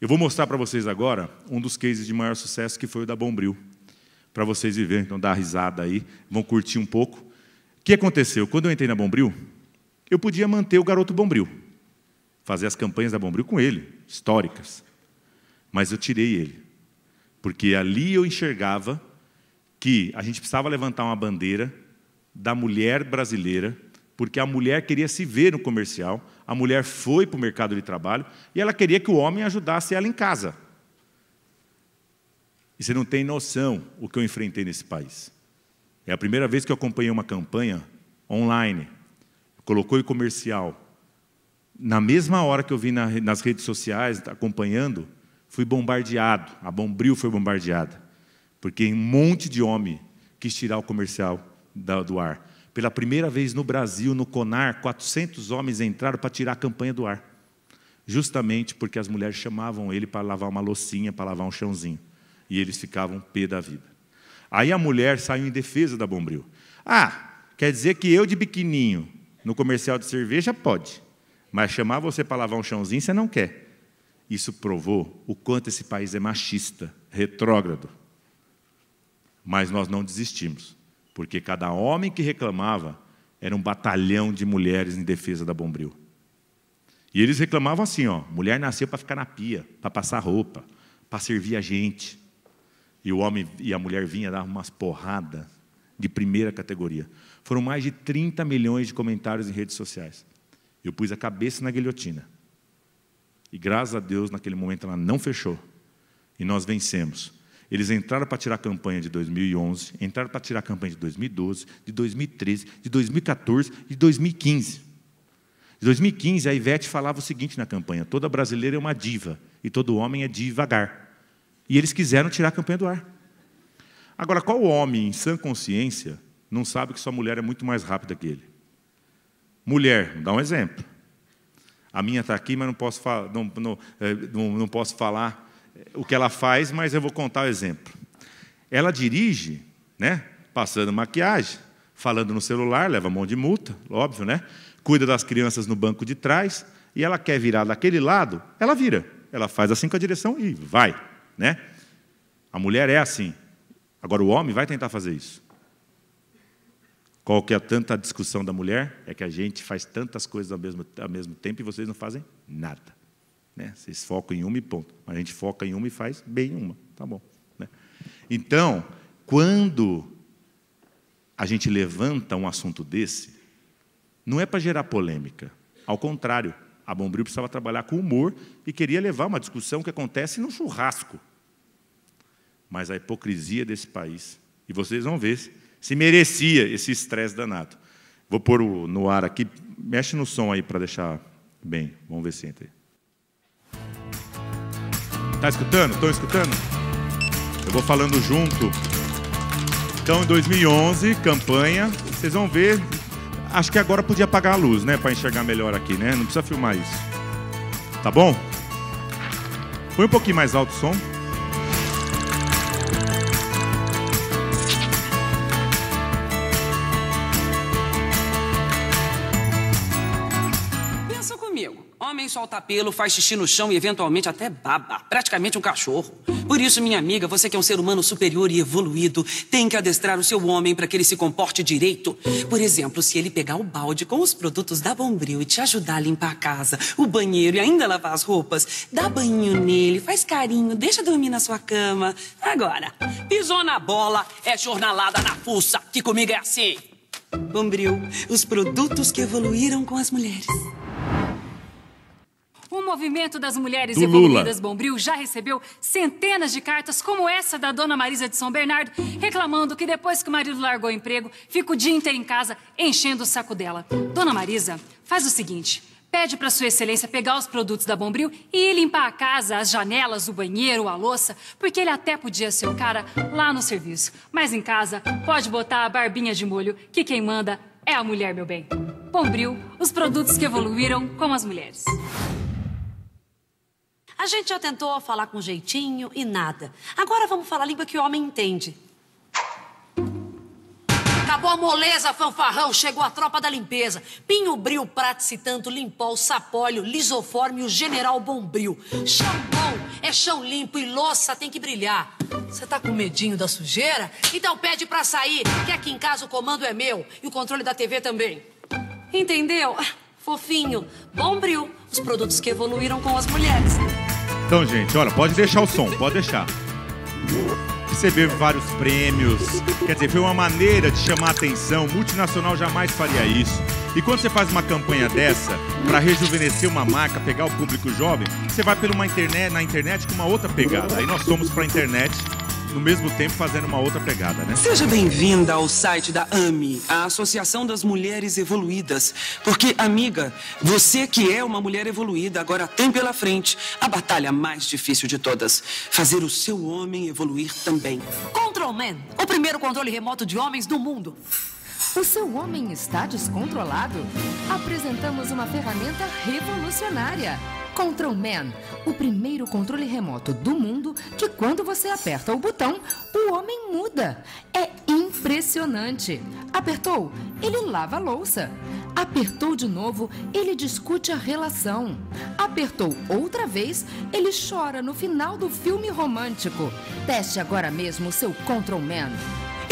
Eu vou mostrar para vocês agora um dos cases de maior sucesso que foi o da Bombril, para vocês verem, então dá risada aí, vão curtir um pouco. O que aconteceu? Quando eu entrei na Bombril, eu podia manter o garoto Bombril fazer as campanhas da Bombril com ele, históricas. Mas eu tirei ele, porque ali eu enxergava que a gente precisava levantar uma bandeira da mulher brasileira, porque a mulher queria se ver no comercial, a mulher foi para o mercado de trabalho e ela queria que o homem ajudasse ela em casa. E você não tem noção o que eu enfrentei nesse país. É a primeira vez que eu acompanhei uma campanha online. Colocou o comercial na mesma hora que eu vi na, nas redes sociais, acompanhando, fui bombardeado. A Bombril foi bombardeada. Porque um monte de homem quis tirar o comercial da, do ar. Pela primeira vez no Brasil, no Conar, 400 homens entraram para tirar a campanha do ar. Justamente porque as mulheres chamavam ele para lavar uma loucinha, para lavar um chãozinho. E eles ficavam pé da vida. Aí a mulher saiu em defesa da Bombril. Ah, quer dizer que eu de biquininho no comercial de cerveja pode. Mas chamar você para lavar um chãozinho, você não quer. Isso provou o quanto esse país é machista, retrógrado. Mas nós não desistimos, porque cada homem que reclamava era um batalhão de mulheres em defesa da Bombril. E eles reclamavam assim, ó, mulher nasceu para ficar na pia, para passar roupa, para servir a gente. E o homem e a mulher vinha dar umas porradas de primeira categoria. Foram mais de 30 milhões de comentários em redes sociais. Eu pus a cabeça na guilhotina. E graças a Deus, naquele momento ela não fechou. E nós vencemos. Eles entraram para tirar a campanha de 2011, entraram para tirar a campanha de 2012, de 2013, de 2014, de 2015. Em 2015, a Ivete falava o seguinte na campanha: toda brasileira é uma diva e todo homem é devagar. E eles quiseram tirar a campanha do ar. Agora, qual homem em sã consciência não sabe que sua mulher é muito mais rápida que ele? Mulher, dá um exemplo. A minha está aqui, mas não posso, falar, não, eh, não, não posso falar eh, o que ela faz, mas eu vou contar o exemplo. Ela dirige, né? Passando maquiagem, falando no celular, leva mão de multa, óbvio, né? Cuida das crianças no banco de trás e ela quer virar daquele lado, ela vira. Ela faz assim com a direção e vai, né? A mulher é assim. Agora o homem vai tentar fazer isso. Qual que é tanta discussão da mulher? É que a gente faz tantas coisas ao mesmo, ao mesmo tempo e vocês não fazem nada. Né? Vocês focam em uma e ponto. A gente foca em uma e faz bem uma. Tá bom. Né? Então, quando a gente levanta um assunto desse, não é para gerar polêmica. Ao contrário, a Bombril precisava trabalhar com humor e queria levar uma discussão que acontece num churrasco. Mas a hipocrisia desse país, e vocês vão ver se merecia esse estresse danado. Vou pôr no ar aqui. Mexe no som aí para deixar bem. Vamos ver se entra aí. Tá escutando? Estão escutando? Eu vou falando junto. Então, em 2011, campanha. Vocês vão ver. Acho que agora podia apagar a luz, né? Para enxergar melhor aqui, né? Não precisa filmar isso. Tá bom? Foi um pouquinho mais alto o som. solta pelo, faz xixi no chão e eventualmente até baba, praticamente um cachorro. Por isso, minha amiga, você que é um ser humano superior e evoluído, tem que adestrar o seu homem para que ele se comporte direito. Por exemplo, se ele pegar o balde com os produtos da Bombril e te ajudar a limpar a casa, o banheiro e ainda lavar as roupas, dá banho nele, faz carinho, deixa dormir na sua cama. Agora, pisou na bola, é jornalada na fuça, que comigo é assim. Bombril, os produtos que evoluíram com as mulheres. O movimento das mulheres do evoluídas Bombril já recebeu centenas de cartas, como essa da dona Marisa de São Bernardo, reclamando que depois que o marido largou o emprego, fica o dia inteiro em casa enchendo o saco dela. Dona Marisa, faz o seguinte. Pede para Sua Excelência pegar os produtos da Bombril e ir limpar a casa, as janelas, o banheiro, a louça, porque ele até podia ser o cara lá no serviço. Mas em casa, pode botar a barbinha de molho, que quem manda é a mulher, meu bem. Bombril, os produtos que evoluíram com as mulheres. A gente já tentou falar com jeitinho e nada. Agora vamos falar a língua que o homem entende. Acabou a moleza, fanfarrão, chegou a tropa da limpeza. Pinho Bril, Prate tanto, Limpol, Sapólio, Lisoforme e o General Bombril. Chão bom é chão limpo e louça tem que brilhar. Você tá com medinho da sujeira? Então pede pra sair, que aqui em casa o comando é meu e o controle da TV também. Entendeu? Ah, fofinho, Bombril, os produtos que evoluíram com as mulheres. Então, gente, olha, pode deixar o som, pode deixar. Recebeu vários prêmios, quer dizer, foi uma maneira de chamar atenção. Multinacional jamais faria isso. E quando você faz uma campanha dessa para rejuvenescer uma marca, pegar o público jovem, você vai pela internet, na internet com uma outra pegada. Aí nós somos para a internet no mesmo tempo fazendo uma outra pegada, né? Seja bem-vinda ao site da AMI, a Associação das Mulheres Evoluídas. Porque, amiga, você que é uma mulher evoluída, agora tem pela frente a batalha mais difícil de todas: fazer o seu homem evoluir também. Control Man, o primeiro controle remoto de homens do mundo. O seu homem está descontrolado? Apresentamos uma ferramenta revolucionária Control Man, o primeiro controle remoto do mundo que quando você aperta o botão, o homem muda. É impressionante. Apertou, ele lava a louça. Apertou de novo, ele discute a relação. Apertou outra vez, ele chora no final do filme romântico. Teste agora mesmo o seu Control Man.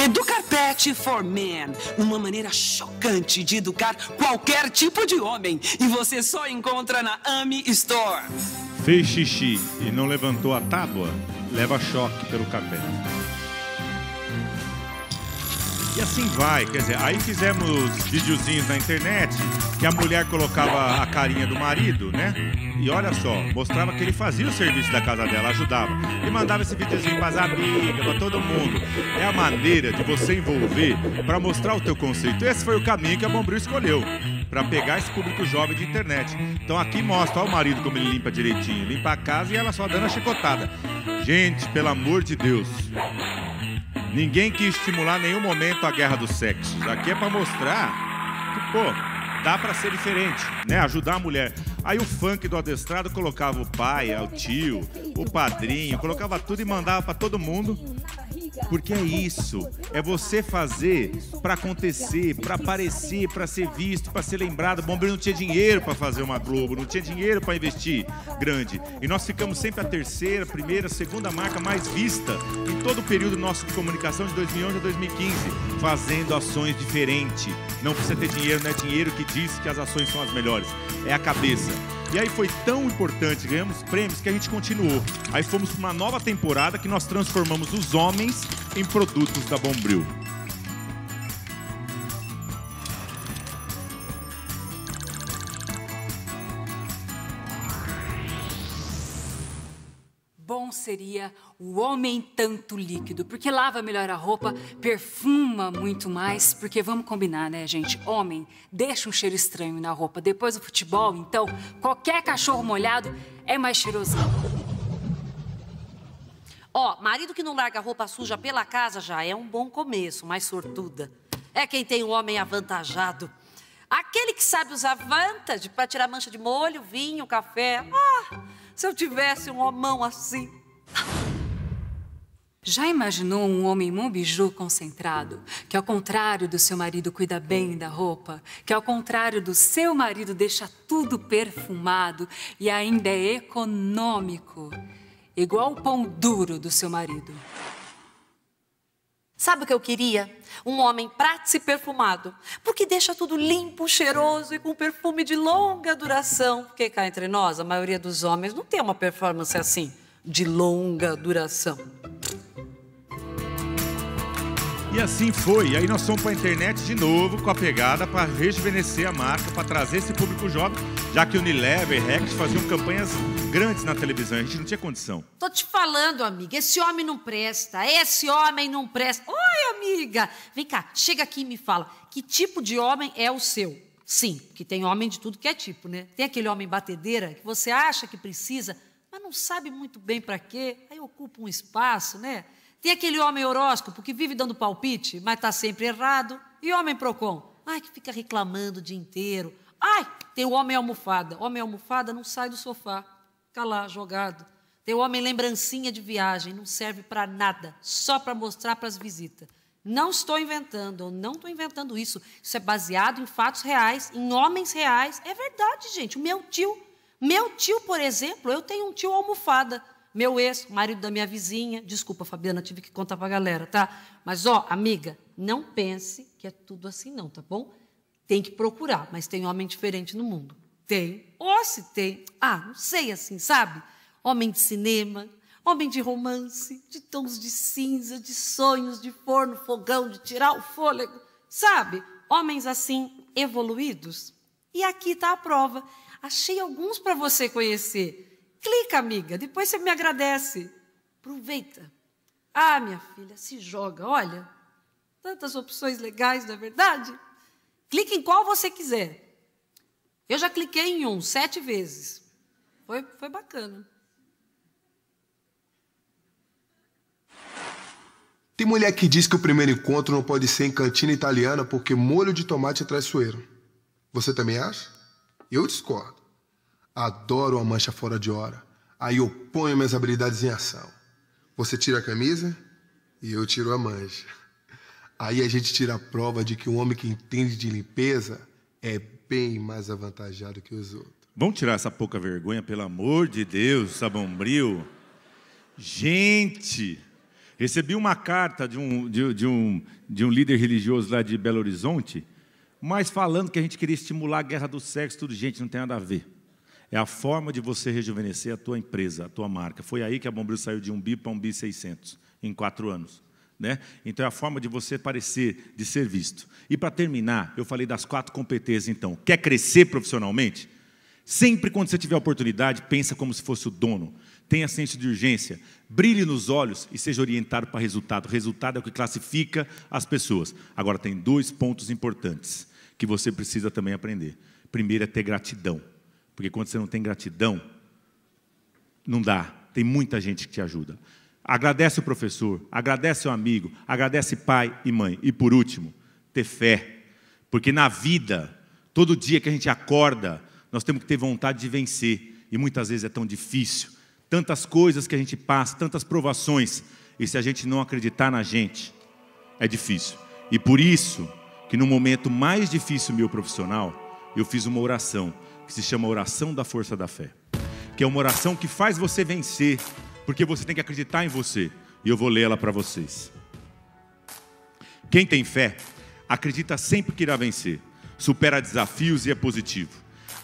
Educar Pet for Men, uma maneira chocante de educar qualquer tipo de homem. E você só encontra na Ami Store. Fez xixi e não levantou a tábua? Leva choque pelo carpete. E assim vai, quer dizer, aí fizemos videozinhos na internet que a mulher colocava a carinha do marido, né? E olha só, mostrava que ele fazia o serviço da casa dela, ajudava. E mandava esse videozinho pras amigas, pra todo mundo. É a maneira de você envolver para mostrar o teu conceito. Esse foi o caminho que a Bombril escolheu para pegar esse público jovem de internet. Então aqui mostra, o marido como ele limpa direitinho, limpa a casa e ela só dando a chicotada. Gente, pelo amor de Deus. Ninguém quis estimular em nenhum momento a guerra dos sexos. Aqui é para mostrar que, pô, dá para ser diferente, né? Ajudar a mulher. Aí o funk do adestrado colocava o pai, o tio, o padrinho, colocava tudo e mandava para todo mundo. Porque é isso, é você fazer para acontecer, para aparecer, para ser visto, para ser lembrado. Bombeiro não tinha dinheiro para fazer uma Globo, não tinha dinheiro para investir grande. E nós ficamos sempre a terceira, primeira, segunda marca mais vista em todo o período nosso de comunicação de 2011 a 2015, fazendo ações diferentes. Não precisa ter dinheiro, não é dinheiro que diz que as ações são as melhores, é a cabeça. E aí foi tão importante, ganhamos prêmios, que a gente continuou. Aí fomos para uma nova temporada que nós transformamos os homens em produtos da Bombril. seria o homem tanto líquido, porque lava melhor a roupa, perfuma muito mais, porque vamos combinar, né, gente? Homem deixa um cheiro estranho na roupa. Depois do futebol, então, qualquer cachorro molhado é mais cheirosinho. Ó, oh, marido que não larga roupa suja pela casa já é um bom começo, mas sortuda. É quem tem um homem avantajado. Aquele que sabe usar vantagem para tirar mancha de molho, vinho, café. Ah, se eu tivesse um homão assim. Já imaginou um homem mombiju concentrado, que ao contrário do seu marido cuida bem da roupa, que ao contrário do seu marido deixa tudo perfumado e ainda é econômico, igual o pão duro do seu marido? Sabe o que eu queria? Um homem prático e perfumado, porque deixa tudo limpo, cheiroso e com perfume de longa duração. Porque cá entre nós, a maioria dos homens não tem uma performance assim de longa duração. E assim foi. E aí nós fomos para a internet de novo com a pegada para rejuvenescer a marca, para trazer esse público jovem, já que Unilever, Rex faziam campanhas grandes na televisão. A gente não tinha condição. Tô te falando, amiga, esse homem não presta. Esse homem não presta. Oi, amiga. Vem cá, chega aqui e me fala. Que tipo de homem é o seu? Sim, que tem homem de tudo que é tipo, né? Tem aquele homem batedeira que você acha que precisa mas não sabe muito bem para quê, aí ocupa um espaço, né? Tem aquele homem horóscopo que vive dando palpite, mas está sempre errado. E homem Procon? Ai, que fica reclamando o dia inteiro. Ai, tem o homem almofada. Homem almofada não sai do sofá, fica lá jogado. Tem o homem lembrancinha de viagem, não serve para nada, só para mostrar para as visitas. Não estou inventando, eu não estou inventando isso. Isso é baseado em fatos reais, em homens reais. É verdade, gente. O meu tio meu tio, por exemplo, eu tenho um tio almofada, meu ex, marido da minha vizinha. Desculpa, Fabiana, tive que contar para a galera, tá? Mas, ó, amiga, não pense que é tudo assim, não, tá bom? Tem que procurar, mas tem homem diferente no mundo. Tem. Ou se tem. Ah, não sei assim, sabe? Homem de cinema, homem de romance, de tons de cinza, de sonhos, de forno, fogão, de tirar o fôlego, sabe? Homens assim evoluídos. E aqui está a prova. Achei alguns para você conhecer. Clica, amiga, depois você me agradece. Aproveita. Ah, minha filha, se joga, olha. Tantas opções legais, não é verdade? Clique em qual você quiser. Eu já cliquei em um sete vezes. Foi, foi bacana. Tem mulher que diz que o primeiro encontro não pode ser em cantina italiana porque molho de tomate traz é traiçoeiro. Você também acha? Eu discordo. Adoro a mancha fora de hora. Aí eu ponho minhas habilidades em ação. Você tira a camisa e eu tiro a mancha. Aí a gente tira a prova de que um homem que entende de limpeza é bem mais avantajado que os outros. Vamos tirar essa pouca vergonha, pelo amor de Deus, sabombril. Gente, recebi uma carta de um, de, de um, de um líder religioso lá de Belo Horizonte mas falando que a gente queria estimular a guerra do sexo, tudo, gente, não tem nada a ver. É a forma de você rejuvenescer a tua empresa, a tua marca. Foi aí que a Bombril saiu de um bi para um bi 600 em quatro anos. Né? Então é a forma de você parecer, de ser visto. E para terminar, eu falei das quatro competências então. Quer crescer profissionalmente? Sempre quando você tiver oportunidade, pensa como se fosse o dono. Tenha senso de urgência, brilhe nos olhos e seja orientado para resultado. Resultado é o que classifica as pessoas. Agora tem dois pontos importantes que você precisa também aprender. Primeiro é ter gratidão, porque quando você não tem gratidão, não dá. Tem muita gente que te ajuda. Agradece o professor, agradece o amigo, agradece pai e mãe. E por último, ter fé. Porque na vida, todo dia que a gente acorda, nós temos que ter vontade de vencer. E muitas vezes é tão difícil. Tantas coisas que a gente passa, tantas provações. E se a gente não acreditar na gente, é difícil. E por isso, que no momento mais difícil meu profissional, eu fiz uma oração que se chama Oração da Força da Fé, que é uma oração que faz você vencer, porque você tem que acreditar em você. E eu vou lê-la para vocês. Quem tem fé, acredita sempre que irá vencer, supera desafios e é positivo.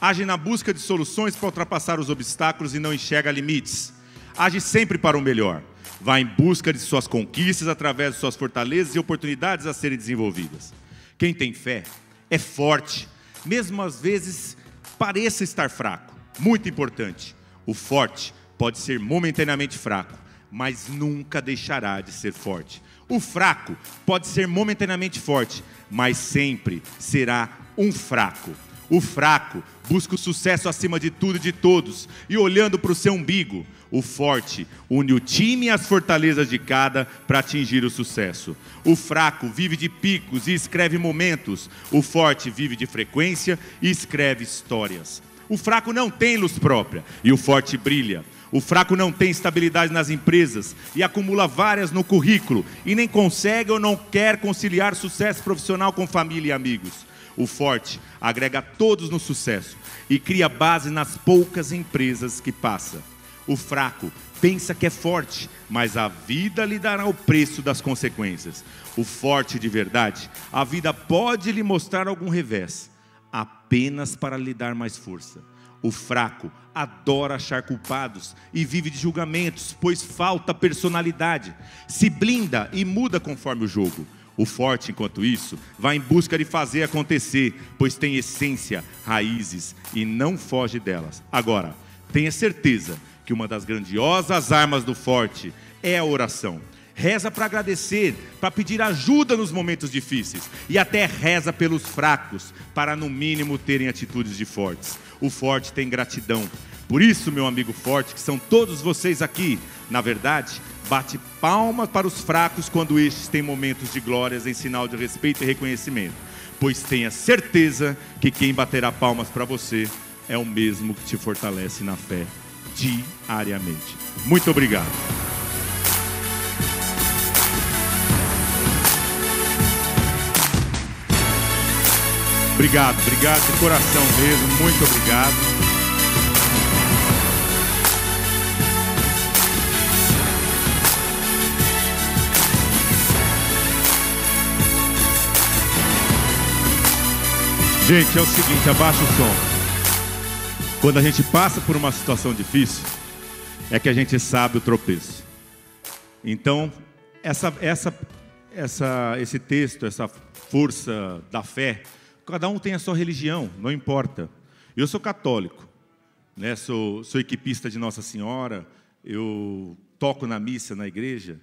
Age na busca de soluções para ultrapassar os obstáculos e não enxerga limites. Age sempre para o melhor. Vá em busca de suas conquistas através de suas fortalezas e oportunidades a serem desenvolvidas. Quem tem fé é forte, mesmo às vezes pareça estar fraco. Muito importante. O forte pode ser momentaneamente fraco, mas nunca deixará de ser forte. O fraco pode ser momentaneamente forte, mas sempre será um fraco. O fraco busca o sucesso acima de tudo e de todos, e olhando para o seu umbigo, o forte une o time e as fortalezas de cada para atingir o sucesso. O fraco vive de picos e escreve momentos. O forte vive de frequência e escreve histórias. O fraco não tem luz própria e o forte brilha. O fraco não tem estabilidade nas empresas e acumula várias no currículo e nem consegue ou não quer conciliar sucesso profissional com família e amigos. O forte agrega todos no sucesso e cria base nas poucas empresas que passa o fraco pensa que é forte, mas a vida lhe dará o preço das consequências. O forte de verdade, a vida pode lhe mostrar algum revés, apenas para lhe dar mais força. O fraco adora achar culpados e vive de julgamentos, pois falta personalidade. Se blinda e muda conforme o jogo. O forte, enquanto isso, vai em busca de fazer acontecer, pois tem essência, raízes e não foge delas. Agora, tenha certeza que uma das grandiosas armas do forte é a oração. Reza para agradecer, para pedir ajuda nos momentos difíceis e até reza pelos fracos, para no mínimo terem atitudes de fortes. O forte tem gratidão. Por isso, meu amigo forte, que são todos vocês aqui, na verdade, bate palmas para os fracos quando estes têm momentos de glórias em sinal de respeito e reconhecimento, pois tenha certeza que quem baterá palmas para você é o mesmo que te fortalece na fé diariamente. Muito obrigado. Obrigado, obrigado de coração mesmo, muito obrigado. Gente, é o seguinte, abaixa o som. Quando a gente passa por uma situação difícil, é que a gente sabe o tropeço. Então, essa, essa, essa, esse texto, essa força da fé, cada um tem a sua religião, não importa. Eu sou católico, né? sou, sou equipista de Nossa Senhora, eu toco na missa, na igreja,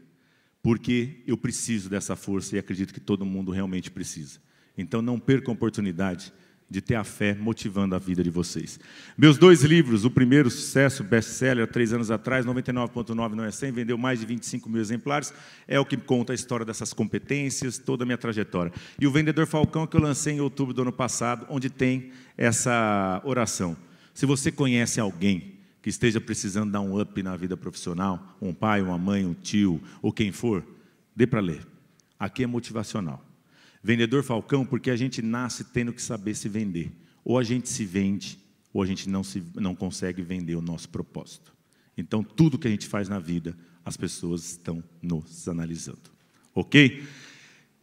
porque eu preciso dessa força e acredito que todo mundo realmente precisa. Então, não perca a oportunidade de ter a fé motivando a vida de vocês. Meus dois livros, o primeiro sucesso, best-seller, há três anos atrás, 99.9 não é 100, vendeu mais de 25 mil exemplares, é o que conta a história dessas competências, toda a minha trajetória. E o Vendedor Falcão, que eu lancei em outubro do ano passado, onde tem essa oração. Se você conhece alguém que esteja precisando dar um up na vida profissional, um pai, uma mãe, um tio, ou quem for, dê para ler. Aqui é motivacional. Vendedor Falcão, porque a gente nasce tendo que saber se vender. Ou a gente se vende, ou a gente não, se, não consegue vender o nosso propósito. Então, tudo que a gente faz na vida, as pessoas estão nos analisando. Ok?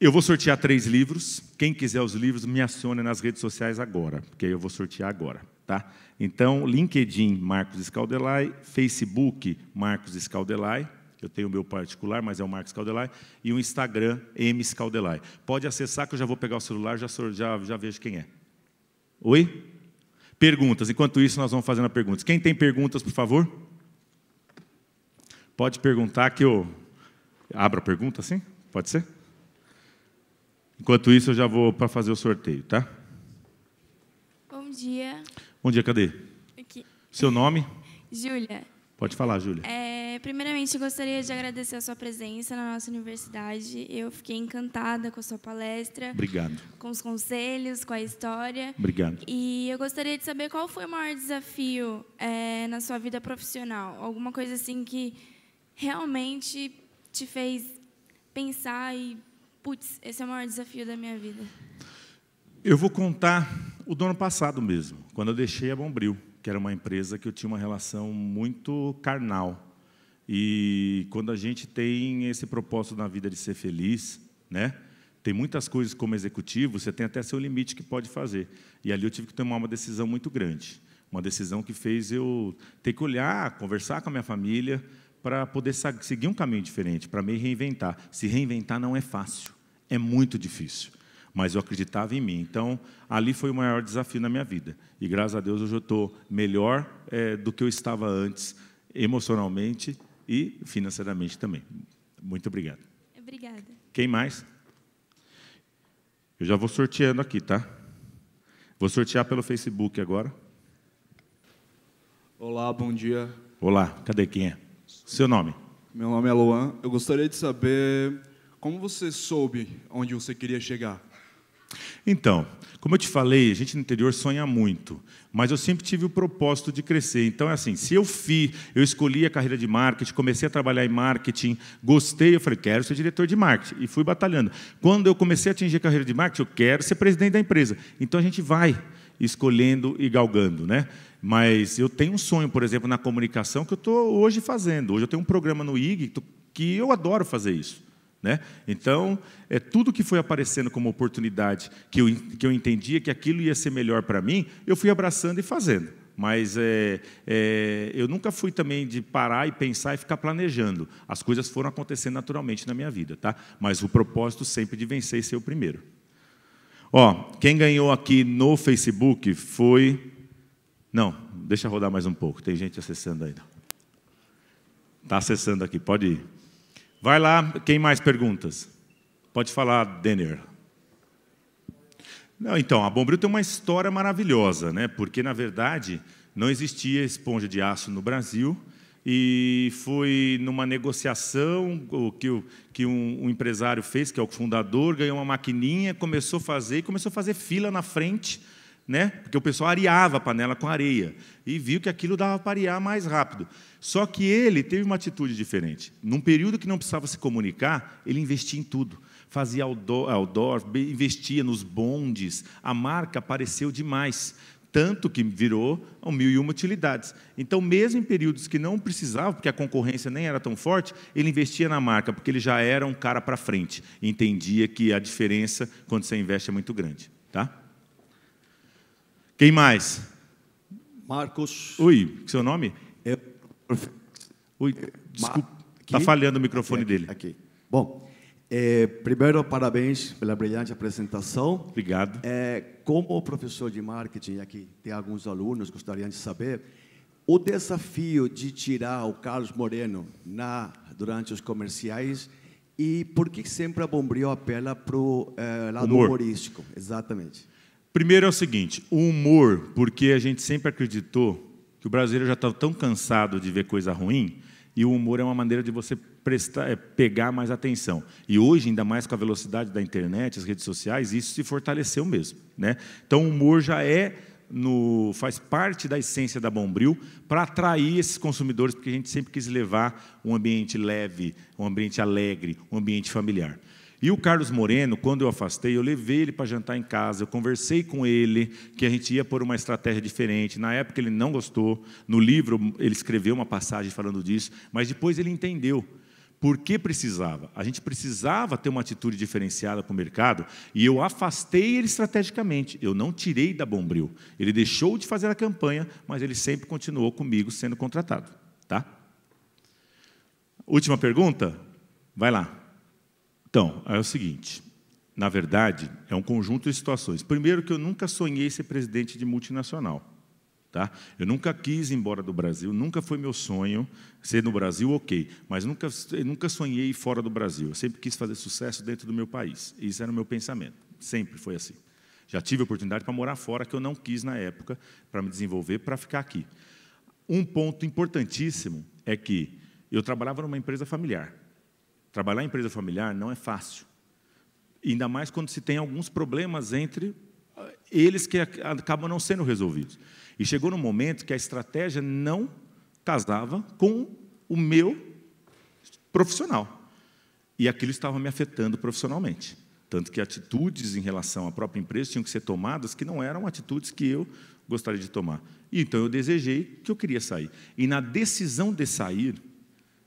Eu vou sortear três livros. Quem quiser os livros, me acione nas redes sociais agora, porque aí eu vou sortear agora. Tá? Então, LinkedIn, Marcos Escaldelai, Facebook, Marcos Escaldelai, eu tenho o meu particular, mas é o Marcos Caldelai, e o Instagram, Ms Caldelai. Pode acessar que eu já vou pegar o celular, já, já, já vejo quem é. Oi? Perguntas. Enquanto isso, nós vamos fazendo perguntas. Quem tem perguntas, por favor? Pode perguntar que eu abro a pergunta, sim? Pode ser? Enquanto isso, eu já vou para fazer o sorteio, tá? Bom dia. Bom dia, cadê? Aqui. Seu nome? Júlia. Pode falar, Júlia. É primeiramente, gostaria de agradecer a sua presença na nossa universidade. Eu fiquei encantada com a sua palestra. Obrigado. Com os conselhos, com a história. Obrigado. E eu gostaria de saber qual foi o maior desafio é, na sua vida profissional. Alguma coisa assim que realmente te fez pensar e, putz, esse é o maior desafio da minha vida. Eu vou contar o do ano passado mesmo, quando eu deixei a Bombril, que era uma empresa que eu tinha uma relação muito carnal e quando a gente tem esse propósito na vida de ser feliz, né? Tem muitas coisas como executivo, você tem até seu limite que pode fazer. E ali eu tive que tomar uma decisão muito grande. Uma decisão que fez eu ter que olhar, conversar com a minha família para poder seguir um caminho diferente, para me reinventar. Se reinventar não é fácil, é muito difícil. Mas eu acreditava em mim. Então, ali foi o maior desafio na minha vida. E graças a Deus hoje eu estou melhor é, do que eu estava antes, emocionalmente e financeiramente também. Muito obrigado. Obrigada. Quem mais? Eu já vou sorteando aqui, tá? Vou sortear pelo Facebook agora. Olá, bom dia. Olá, cadê quem é? Seu nome? Meu nome é Luan. Eu gostaria de saber como você soube onde você queria chegar. Então, como eu te falei, a gente no interior sonha muito, mas eu sempre tive o propósito de crescer. Então é assim, se eu fiz, eu escolhi a carreira de marketing, comecei a trabalhar em marketing, gostei, eu falei, quero ser diretor de marketing e fui batalhando. Quando eu comecei a atingir a carreira de marketing, eu quero ser presidente da empresa. Então a gente vai escolhendo e galgando, né? Mas eu tenho um sonho, por exemplo, na comunicação que eu estou hoje fazendo. Hoje eu tenho um programa no IG que eu adoro fazer isso. Né? Então, é tudo que foi aparecendo como oportunidade, que eu, que eu entendia que aquilo ia ser melhor para mim, eu fui abraçando e fazendo. Mas é, é, eu nunca fui também de parar e pensar e ficar planejando. As coisas foram acontecendo naturalmente na minha vida. Tá? Mas o propósito sempre de vencer e ser o primeiro. Ó, quem ganhou aqui no Facebook foi. Não, deixa rodar mais um pouco, tem gente acessando ainda. Está acessando aqui, pode ir. Vai lá, quem mais perguntas? Pode falar, Denner. Não, então, a Bombril tem uma história maravilhosa, né? porque, na verdade, não existia esponja de aço no Brasil, e foi numa negociação que, o, que um, um, empresário fez, que é o fundador, ganhou uma maquininha, começou a fazer, e começou a fazer fila na frente né? Porque o pessoal areava a panela com areia e viu que aquilo dava para arear mais rápido. Só que ele teve uma atitude diferente. Num período que não precisava se comunicar, ele investia em tudo. Fazia outdoor, outdoor investia nos bondes. A marca apareceu demais tanto que virou um mil e uma utilidades. Então, mesmo em períodos que não precisava, porque a concorrência nem era tão forte, ele investia na marca, porque ele já era um cara para frente. Entendia que a diferença, quando você investe, é muito grande. Tá? Quem mais? Marcos. Ui, seu nome? Ui, desculpa. Está falhando o microfone aqui, dele. Aqui. Bom, é, primeiro, parabéns pela brilhante apresentação. Obrigado. É, como professor de marketing, aqui tem alguns alunos, gostariam de saber, o desafio de tirar o Carlos Moreno na, durante os comerciais e por que sempre a Bombril apela para o é, lado Humor. humorístico? Exatamente. Primeiro é o seguinte: o humor, porque a gente sempre acreditou que o brasileiro já estava tão cansado de ver coisa ruim, e o humor é uma maneira de você prestar, é, pegar mais atenção. E hoje, ainda mais com a velocidade da internet, as redes sociais, isso se fortaleceu mesmo. Né? Então, o humor já é no, faz parte da essência da Bombril para atrair esses consumidores, porque a gente sempre quis levar um ambiente leve, um ambiente alegre, um ambiente familiar. E o Carlos Moreno, quando eu afastei, eu levei ele para jantar em casa, eu conversei com ele que a gente ia por uma estratégia diferente. Na época ele não gostou, no livro ele escreveu uma passagem falando disso, mas depois ele entendeu. Por que precisava? A gente precisava ter uma atitude diferenciada com o mercado e eu afastei ele estrategicamente. Eu não tirei da Bombril. Ele deixou de fazer a campanha, mas ele sempre continuou comigo sendo contratado. Tá? Última pergunta? Vai lá. Então, é o seguinte: na verdade, é um conjunto de situações. Primeiro, que eu nunca sonhei ser presidente de multinacional. Tá? Eu nunca quis ir embora do Brasil, nunca foi meu sonho ser no Brasil, ok, mas nunca, nunca sonhei fora do Brasil. Eu sempre quis fazer sucesso dentro do meu país. Isso era o meu pensamento, sempre foi assim. Já tive oportunidade para morar fora, que eu não quis na época, para me desenvolver, para ficar aqui. Um ponto importantíssimo é que eu trabalhava numa empresa familiar. Trabalhar em empresa familiar não é fácil. Ainda mais quando se tem alguns problemas entre eh, eles que acabam não sendo resolvidos. E chegou no momento que a estratégia não casava com o meu profissional. E aquilo estava me afetando profissionalmente. Tanto que atitudes em relação à própria empresa tinham que ser tomadas que não eram atitudes que eu gostaria de tomar. E, então eu desejei que eu queria sair. E na decisão de sair,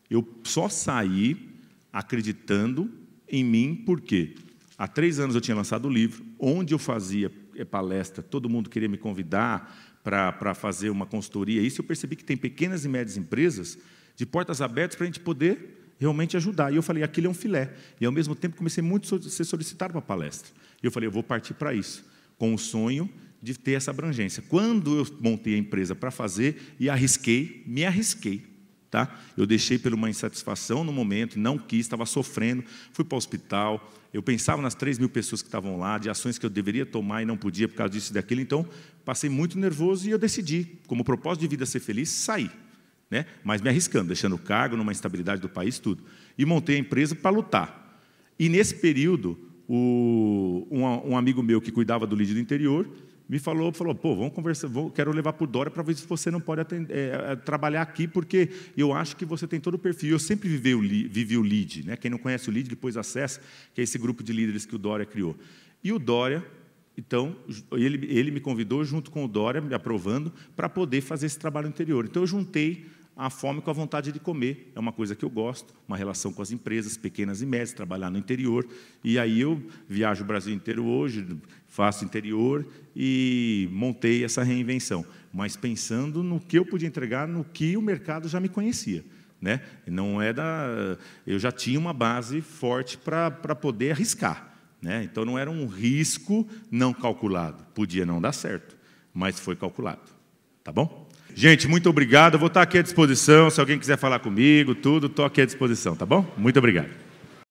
eu só saí acreditando em mim, porque há três anos eu tinha lançado o livro, onde eu fazia eh, palestra, todo mundo queria me convidar para fazer uma consultoria. Isso eu percebi que tem pequenas e médias empresas de portas abertas para a gente poder realmente ajudar. E eu falei, aquilo é um filé. E ao mesmo tempo comecei muito a ser solicitado para palestra. E eu falei, eu vou partir para isso, com o sonho de ter essa abrangência. Quando eu montei a empresa para fazer e arrisquei, me arrisquei. Tá? Eu deixei por uma insatisfação no momento, não quis, estava sofrendo, fui para o hospital. Eu pensava nas 3 mil pessoas que estavam lá, de ações que eu deveria tomar e não podia por causa disso e daquilo. Então, passei muito nervoso e eu decidi, como propósito de vida ser feliz, sair. Né? Mas me arriscando, deixando o cargo, numa instabilidade do país, tudo. E montei a empresa para lutar. E nesse período, o, um, um amigo meu que cuidava do líder do interior me falou, falou, pô, vamos conversar, vou, quero levar para o Dória para ver se você não pode atender, eh, é, eh, trabalhar aqui, porque eu acho que você tem todo o perfil. Eu sempre vivi o, vivi o LEAD, né? quem não conhece o LEAD, depois acessa, que é esse grupo de líderes que o Dória criou. E o Dória, então, ele, ele me convidou, junto com o Dória, me aprovando, para poder fazer esse trabalho anterior. Então, eu juntei a fome com a vontade de comer. É uma coisa que eu gosto, uma relação com as empresas, pequenas e médias, trabalhar no interior. E aí eu viajo o Brasil inteiro hoje, faço interior e montei essa reinvenção. Mas pensando no que eu podia entregar, no que o mercado já me conhecia. Né? Não é da, eu já tinha uma base forte para poder arriscar. Né? Então não era um risco não calculado. Podia não dar certo, mas foi calculado. Tá bom? Gente, muito obrigado. Eu vou estar aqui à disposição. Se alguém quiser falar comigo, tudo, estou aqui à disposição, tá bom? Muito obrigado.